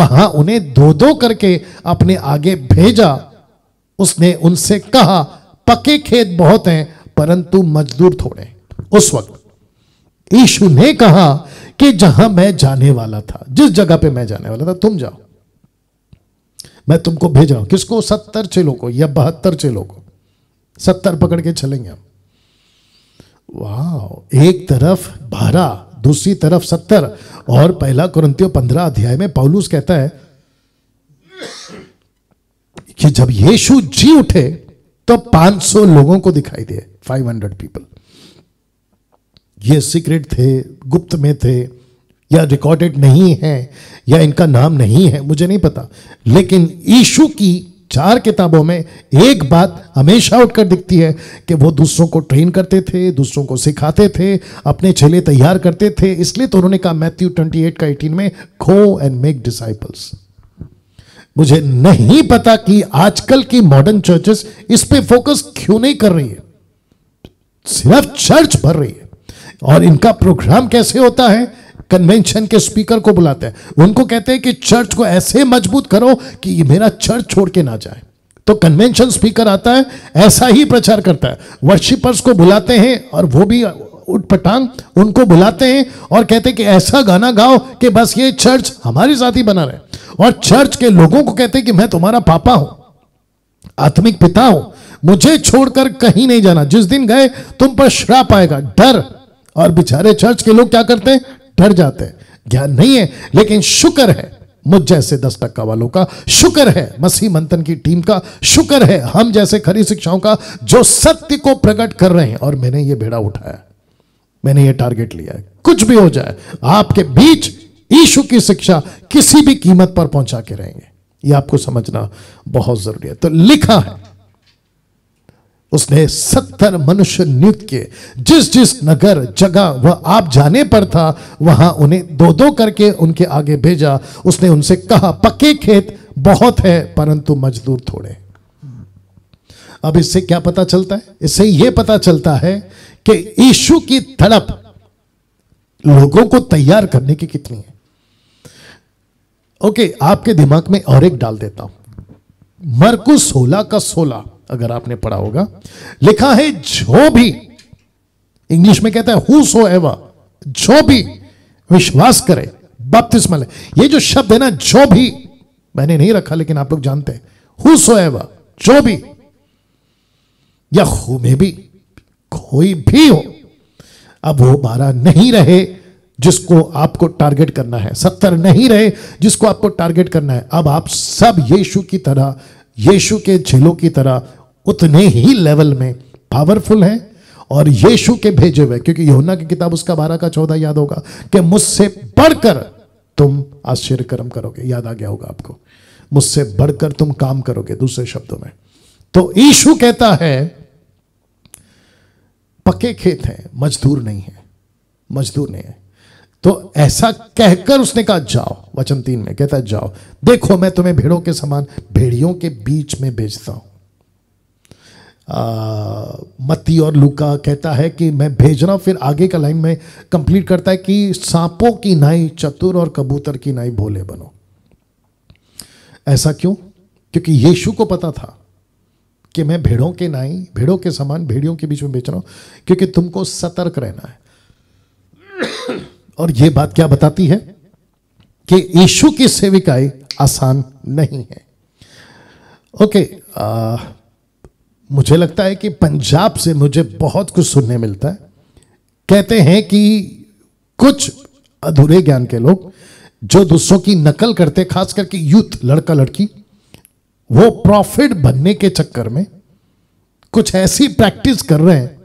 वहां उन्हें दो दो करके अपने आगे भेजा उसने उनसे कहा पके खेत बहुत हैं परंतु मजदूर थोड़े उस वक्त ईशु ने कहा कि जहां मैं जाने वाला था जिस जगह पे मैं जाने वाला था तुम जाओ मैं तुमको भेज रहा हूं किसको सत्तर चेलों को या बहत्तर चेलों को सत्तर पकड़ के चलेंगे हम वाह एक तरफ बारह दूसरी तरफ सत्तर और पहला कुरंतियो पंद्रह अध्याय में पौलूस कहता है कि जब यीशु जी उठे तो 500 लोगों को दिखाई दे 500 पीपल ये सीक्रेट थे गुप्त में थे या रिकॉर्डेड नहीं है या इनका नाम नहीं है मुझे नहीं पता लेकिन ईशु की चार किताबों में एक बात हमेशा उठकर दिखती है कि वो दूसरों को ट्रेन करते थे दूसरों को सिखाते थे अपने चेले तैयार करते थे इसलिए तो उन्होंने कहा मैथ्यू 28 का 18 में खो एंड मेक डिसाइपल्स मुझे नहीं पता कि आजकल की मॉडर्न चर्चेस इस पे फोकस क्यों नहीं कर रही है सिर्फ चर्च भर रही है और इनका प्रोग्राम कैसे होता है कन्वेंशन के स्पीकर को बुलाते हैं उनको कहते हैं कि चर्च को ऐसे मजबूत करो कि ये मेरा चर्च छोड़ के ना जाए तो कन्वेंशन स्पीकर आता है ऐसा ही प्रचार करता है वर्शिपर्स को बुलाते हैं और वो भी उठपटांग उनको बुलाते हैं और कहते हैं कि ऐसा गाना गाओ कि बस ये चर्च हमारे साथ ही बना रहे और चर्च के लोगों को कहते हैं कि मैं तुम्हारा पापा हूं आत्मिक पिता हूं मुझे छोड़कर कहीं नहीं जाना जिस दिन गए तुम पर श्राप आएगा डर और बिचारे चर्च के लोग क्या करते हैं डर जाते हैं ज्ञान नहीं है लेकिन शुक्र है मुझ जैसे दस टक्का वालों का शुक्र है मसीह मंथन की टीम का शुक्र है हम जैसे खरी शिक्षाओं का जो सत्य को प्रकट कर रहे हैं और मैंने ये बेड़ा उठाया मैंने ये टारगेट लिया है कुछ भी हो जाए आपके बीच ईशु की शिक्षा किसी भी कीमत पर पहुंचा के रहेंगे ये आपको समझना बहुत जरूरी है तो लिखा है उसने सत्तर मनुष्य नियुक्त किए जिस जिस नगर जगह वह आप जाने पर था वहां उन्हें दो दो करके उनके आगे भेजा उसने उनसे कहा पक्के खेत बहुत है परंतु मजदूर थोड़े अब इससे क्या पता चलता है इससे यह पता चलता है कि यीशु की तड़प लोगों को तैयार करने की कितनी है ओके आपके दिमाग में और एक डाल देता हूं मरकु सोलह का सोलह अगर आपने पढ़ा होगा लिखा है जो भी इंग्लिश में कहता है हु सो एवर जो भी विश्वास करे बपतिस्मा ले ये जो शब्द है ना जो भी मैंने नहीं रखा लेकिन आप लोग जानते हैं हु सो एवर जो भी या हु में भी कोई भी हो अब वो बारह नहीं रहे जिसको आपको टारगेट करना है सत्तर नहीं रहे जिसको आपको टारगेट करना है अब आप सब यीशु की तरह यीशु के झेलों की तरह उतने ही लेवल में पावरफुल है और यीशु के भेजे हुए क्योंकि योना की किताब उसका बारह का चौदह याद होगा कि मुझसे बढ़कर तुम आश्चर्य कर्म करोगे याद आ गया होगा आपको मुझसे बढ़कर तुम काम करोगे दूसरे शब्दों में तो यीशु कहता है पके खेत हैं मजदूर नहीं है मजदूर नहीं है तो ऐसा कहकर उसने कहा जाओ वचन तीन में कहता है जाओ देखो मैं तुम्हें भेड़ों के समान भेड़ियों के बीच में भेजता हूं मत्ती और लुका कहता है कि मैं भेज रहा हूँ फिर आगे का लाइन में कंप्लीट करता है कि सांपों की नाई चतुर और कबूतर की नाई भोले बनो ऐसा क्यों क्योंकि यीशु को पता था कि मैं भेड़ों के नाई भेड़ों के समान भेड़ियों के बीच में बेच रहा हूं क्योंकि तुमको सतर्क रहना है और यह बात क्या बताती है कि यीशु की सेविकाई आसान नहीं है ओके okay, मुझे लगता है कि पंजाब से मुझे बहुत कुछ सुनने मिलता है कहते हैं कि कुछ अधूरे ज्ञान के लोग जो दूसरों की नकल करते खास करके यूथ लड़का लड़की वो प्रॉफिट बनने के चक्कर में कुछ ऐसी प्रैक्टिस कर रहे हैं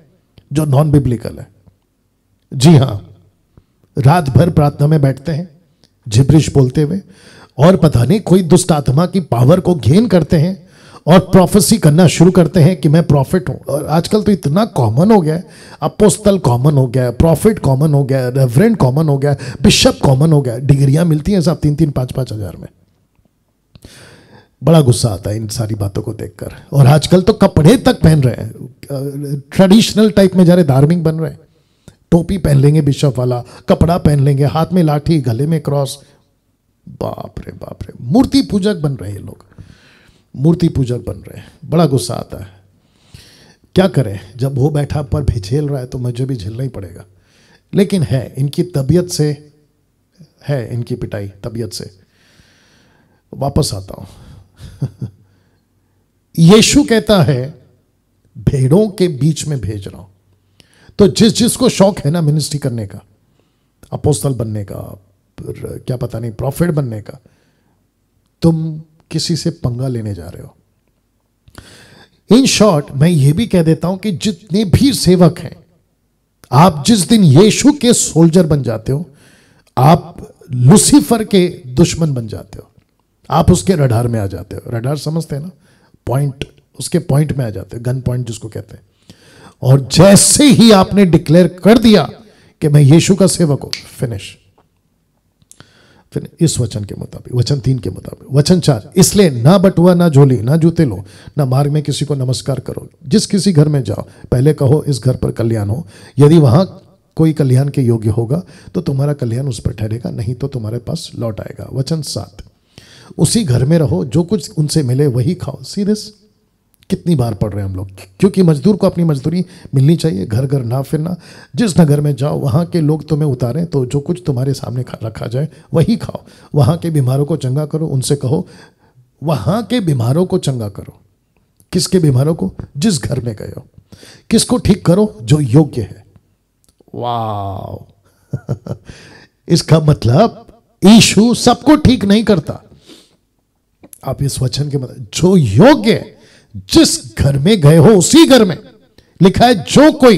जो नॉन बिब्लिकल है जी हां रात भर प्रार्थना में बैठते हैं जिब्रिश बोलते हुए और पता नहीं कोई दुष्ट आत्मा की पावर को घेन करते हैं और प्रोफेसी करना शुरू करते हैं कि मैं प्रॉफिट हूँ और आजकल तो इतना कॉमन हो गया है अपोस्तल कॉमन हो गया प्रॉफिट कॉमन हो गया रेवरेंट कॉमन हो गया बिशप कॉमन हो गया डिग्रियाँ मिलती हैं साहब तीन तीन पाँच पाँच हज़ार में बड़ा गुस्सा आता है इन सारी बातों को देखकर और आजकल तो कपड़े तक पहन रहे हैं ट्रेडिशनल टाइप में जा रहे धार्मिक बन रहे हैं टोपी पहन लेंगे बिशप वाला कपड़ा पहन लेंगे हाथ में लाठी गले में क्रॉस बाप रे बाप रे मूर्ति पूजक बन रहे हैं लोग मूर्ति पूजक बन रहे हैं बड़ा गुस्सा आता है क्या करें जब वो बैठा पर भी झेल रहा है तो मुझे भी झेलना ही पड़ेगा लेकिन है इनकी तबीयत से है इनकी पिटाई तबीयत से वापस आता हूं यीशु कहता है भेड़ों के बीच में भेज रहा हूं तो जिस जिसको शौक है ना मिनिस्ट्री करने का अपोस्तल बनने का क्या पता नहीं प्रॉफिट बनने का तुम किसी से पंगा लेने जा रहे हो इन शॉर्ट मैं ये भी कह देता हूं कि जितने भी सेवक हैं आप जिस दिन यीशु के सोल्जर बन जाते हो आप लुसीफर के दुश्मन बन जाते हो आप उसके रडार में आ जाते हो रडार समझते हैं ना पॉइंट उसके पॉइंट में आ जाते हो गन पॉइंट जिसको कहते हैं और जैसे ही आपने डिक्लेयर कर दिया कि मैं यीशु का सेवक हूं फिनिश फिर इस वचन के मुताबिक वचन तीन के मुताबिक वचन चार इसलिए ना बटुआ ना झोली ना जूते लो ना मार्ग में किसी को नमस्कार करो जिस किसी घर में जाओ पहले कहो इस घर पर कल्याण हो यदि वहां कोई कल्याण के योग्य होगा तो तुम्हारा कल्याण उस पर ठहरेगा नहीं तो तुम्हारे पास लौट आएगा वचन सात उसी घर में रहो जो कुछ उनसे मिले वही खाओ सीरियस कितनी बार पढ़ रहे हैं हम लोग क्योंकि मजदूर को अपनी मजदूरी मिलनी चाहिए घर घर ना फिरना जिस नगर में जाओ वहाँ के लोग तुम्हें उतारें तो जो कुछ तुम्हारे सामने खा रखा जाए वही खाओ वहाँ के बीमारों को चंगा करो उनसे कहो वहाँ के बीमारों को चंगा करो किसके बीमारों को जिस घर में गए हो किसको ठीक करो जो योग्य है वाह इसका मतलब ईशु सबको ठीक नहीं करता आप इस वचन के मतलब जो योग्य है जिस घर में गए हो उसी घर में लिखा है जो कोई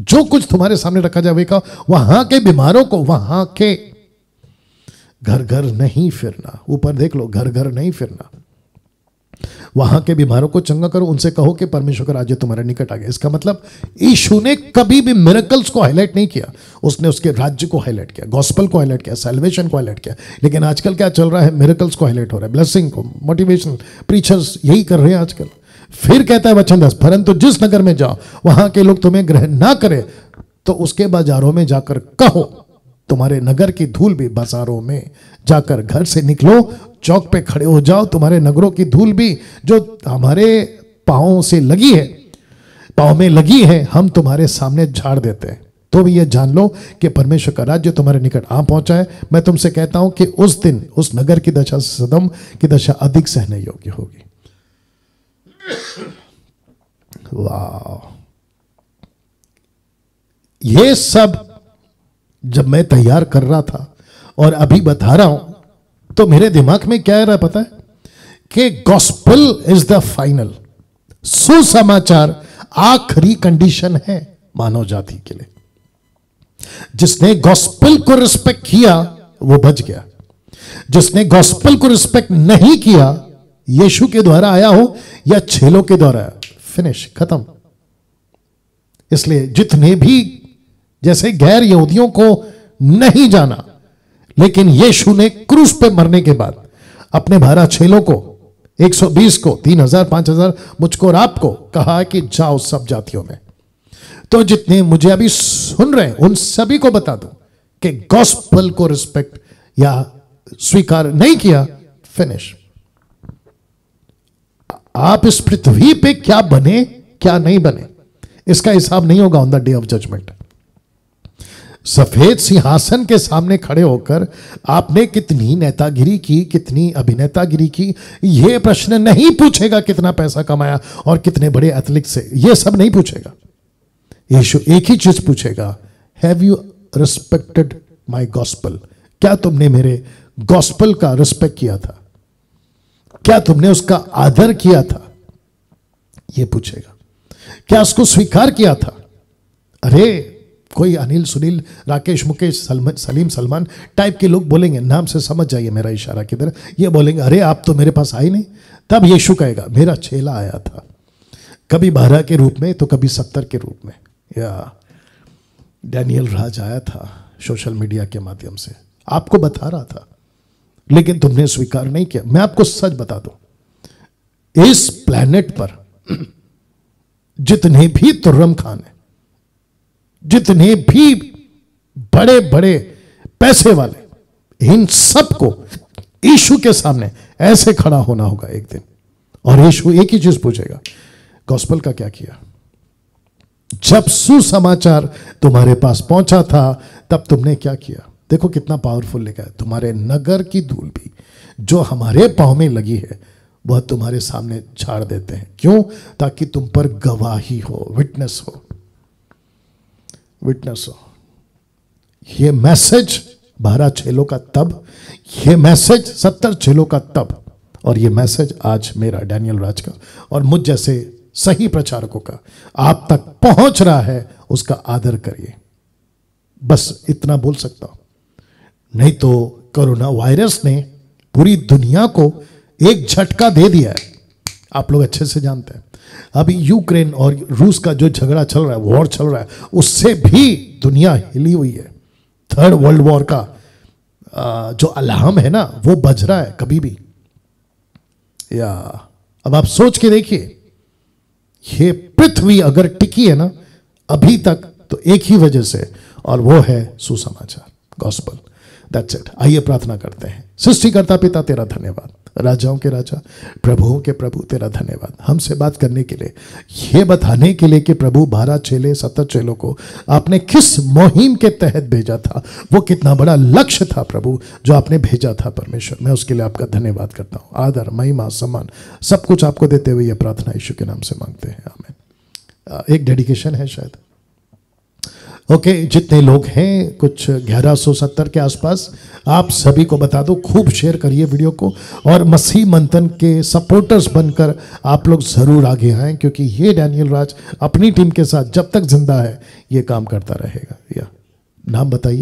जो कुछ तुम्हारे सामने रखा जाएगा वहां के बीमारों को वहां के घर घर नहीं फिरना ऊपर देख लो घर घर नहीं फिरना वहां के बीमारों को चंगा करो उनसे कहो कि परमेश्वर का राज्य तुम्हारे निकट आ गया इसका मतलब ईशु ने कभी भी मेरेकल्स को हाईलाइट नहीं किया उसने उसके राज्य को हाईलाइट किया गॉस्पल को हाईलाइट किया सेल्वेशन को हाईलाइट किया लेकिन आजकल क्या चल रहा है मेरेकल्स को हाईलाइट हो रहा है ब्लेसिंग को मोटिवेशन प्रीचर्स यही कर रहे हैं आजकल फिर कहता है वचन दस परंतु जिस नगर में जाओ वहां के लोग तुम्हें ग्रहण ना करें तो उसके बाजारों में जाकर कहो तुम्हारे नगर की धूल भी बाजारों में जाकर घर से निकलो चौक पे खड़े हो जाओ तुम्हारे नगरों की धूल भी जो हमारे पाओ से लगी है पाओ में लगी है हम तुम्हारे सामने झाड़ देते हैं तो भी यह जान लो कि परमेश्वर का राज्य तुम्हारे निकट आ पहुंचा है मैं तुमसे कहता हूं कि उस दिन उस नगर की दशा सदम की दशा अधिक सहने योग्य होगी वाह ये सब जब मैं तैयार कर रहा था और अभी बता रहा हूं तो मेरे दिमाग में क्या आ रहा पता है कि गॉस्पल इज द फाइनल सुसमाचार आखिरी कंडीशन है मानव जाति के लिए जिसने गॉस्पल को रिस्पेक्ट किया वो बच गया जिसने गॉस्पल को रिस्पेक्ट नहीं किया यीशु के द्वारा आया हो या छेलों के द्वारा आया फिनिश खत्म इसलिए जितने भी जैसे गैर यहूदियों को नहीं जाना लेकिन यीशु ने क्रूस पे मरने के बाद अपने भारा छेलों को 120 को 3000 5000 मुझको और आपको कहा कि जाओ सब जातियों में तो जितने मुझे अभी सुन रहे हैं उन सभी को बता दो कि गॉस्पल को रिस्पेक्ट या स्वीकार नहीं किया फिनिश आप इस पृथ्वी पे क्या बने क्या नहीं बने इसका हिसाब नहीं होगा on the day of judgement सफेद सिंहासन के सामने खड़े होकर आपने कितनी नेतागिरी की कितनी अभिनेतागिरी की यह प्रश्न नहीं पूछेगा कितना पैसा कमाया और कितने बड़े एथलिक से यह सब नहीं पूछेगा यीशु एक ही चीज पूछेगा have you respected my gospel क्या तुमने मेरे गॉस्पल का रिस्पेक्ट किया था क्या तुमने उसका आदर किया था यह पूछेगा क्या उसको स्वीकार किया था अरे कोई अनिल सुनील राकेश मुकेश सलम, सलीम सलमान टाइप के लोग बोलेंगे नाम से समझ जाइए मेरा इशारा किधर ये बोलेंगे अरे आप तो मेरे पास आए नहीं तब यीशु कहेगा मेरा चेला आया था कभी बारह के रूप में तो कभी सत्तर के रूप में या डैनियल राज आया था सोशल मीडिया के माध्यम से आपको बता रहा था लेकिन तुमने स्वीकार नहीं किया मैं आपको सच बता दू इस प्लेनेट पर जितने भी तुर्रम खान है जितने भी बड़े बड़े पैसे वाले इन सबको ईशु के सामने ऐसे खड़ा होना होगा एक दिन और यीशु एक ही चीज पूछेगा गॉस्पल का क्या किया जब सुसमाचार तुम्हारे पास पहुंचा था तब तुमने क्या किया देखो कितना पावरफुल लिखा है तुम्हारे नगर की धूल भी जो हमारे पाँव में लगी है वह तुम्हारे सामने छाड़ देते हैं क्यों ताकि तुम पर गवाही हो विटनेस हो विटनेस हो ये मैसेज बारह छेलों का तब ये मैसेज सत्तर छेलों का तब और ये मैसेज आज मेरा डैनियल राज का और मुझ जैसे सही प्रचारकों का आप तक पहुंच रहा है उसका आदर करिए बस इतना बोल सकता हूं नहीं तो कोरोना वायरस ने पूरी दुनिया को एक झटका दे दिया है आप लोग अच्छे से जानते हैं अभी यूक्रेन और रूस का जो झगड़ा चल रहा है वॉर चल रहा है उससे भी दुनिया हिली हुई है थर्ड वर्ल्ड वॉर का जो अलहम है ना वो बज रहा है कभी भी या अब आप सोच के देखिए ये पृथ्वी अगर टिकी है ना अभी तक तो एक ही वजह से और वो है सुसमाचार गॉस्पल दैट्स इट आइए प्रार्थना करते हैं सृष्टिकर्ता पिता तेरा धन्यवाद राजाओं के राजा प्रभुओं के प्रभु तेरा धन्यवाद हमसे बात करने के लिए ये बताने के लिए कि प्रभु बारह चेले सत्तर चेलों को आपने किस मुहिम के तहत भेजा था वो कितना बड़ा लक्ष्य था प्रभु जो आपने भेजा था परमेश्वर मैं उसके लिए आपका धन्यवाद करता हूँ आदर महिमा सम्मान सब कुछ आपको देते हुए यह प्रार्थना यीशु के नाम से मांगते हैं हमें एक डेडिकेशन है शायद ओके okay, जितने लोग हैं कुछ 1170 के आसपास आप सभी को बता दो खूब शेयर करिए वीडियो को और मसीह मंथन के सपोर्टर्स बनकर आप लोग ज़रूर आगे आएँ क्योंकि ये डैनियल राज अपनी टीम के साथ जब तक जिंदा है ये काम करता रहेगा या नाम बताइए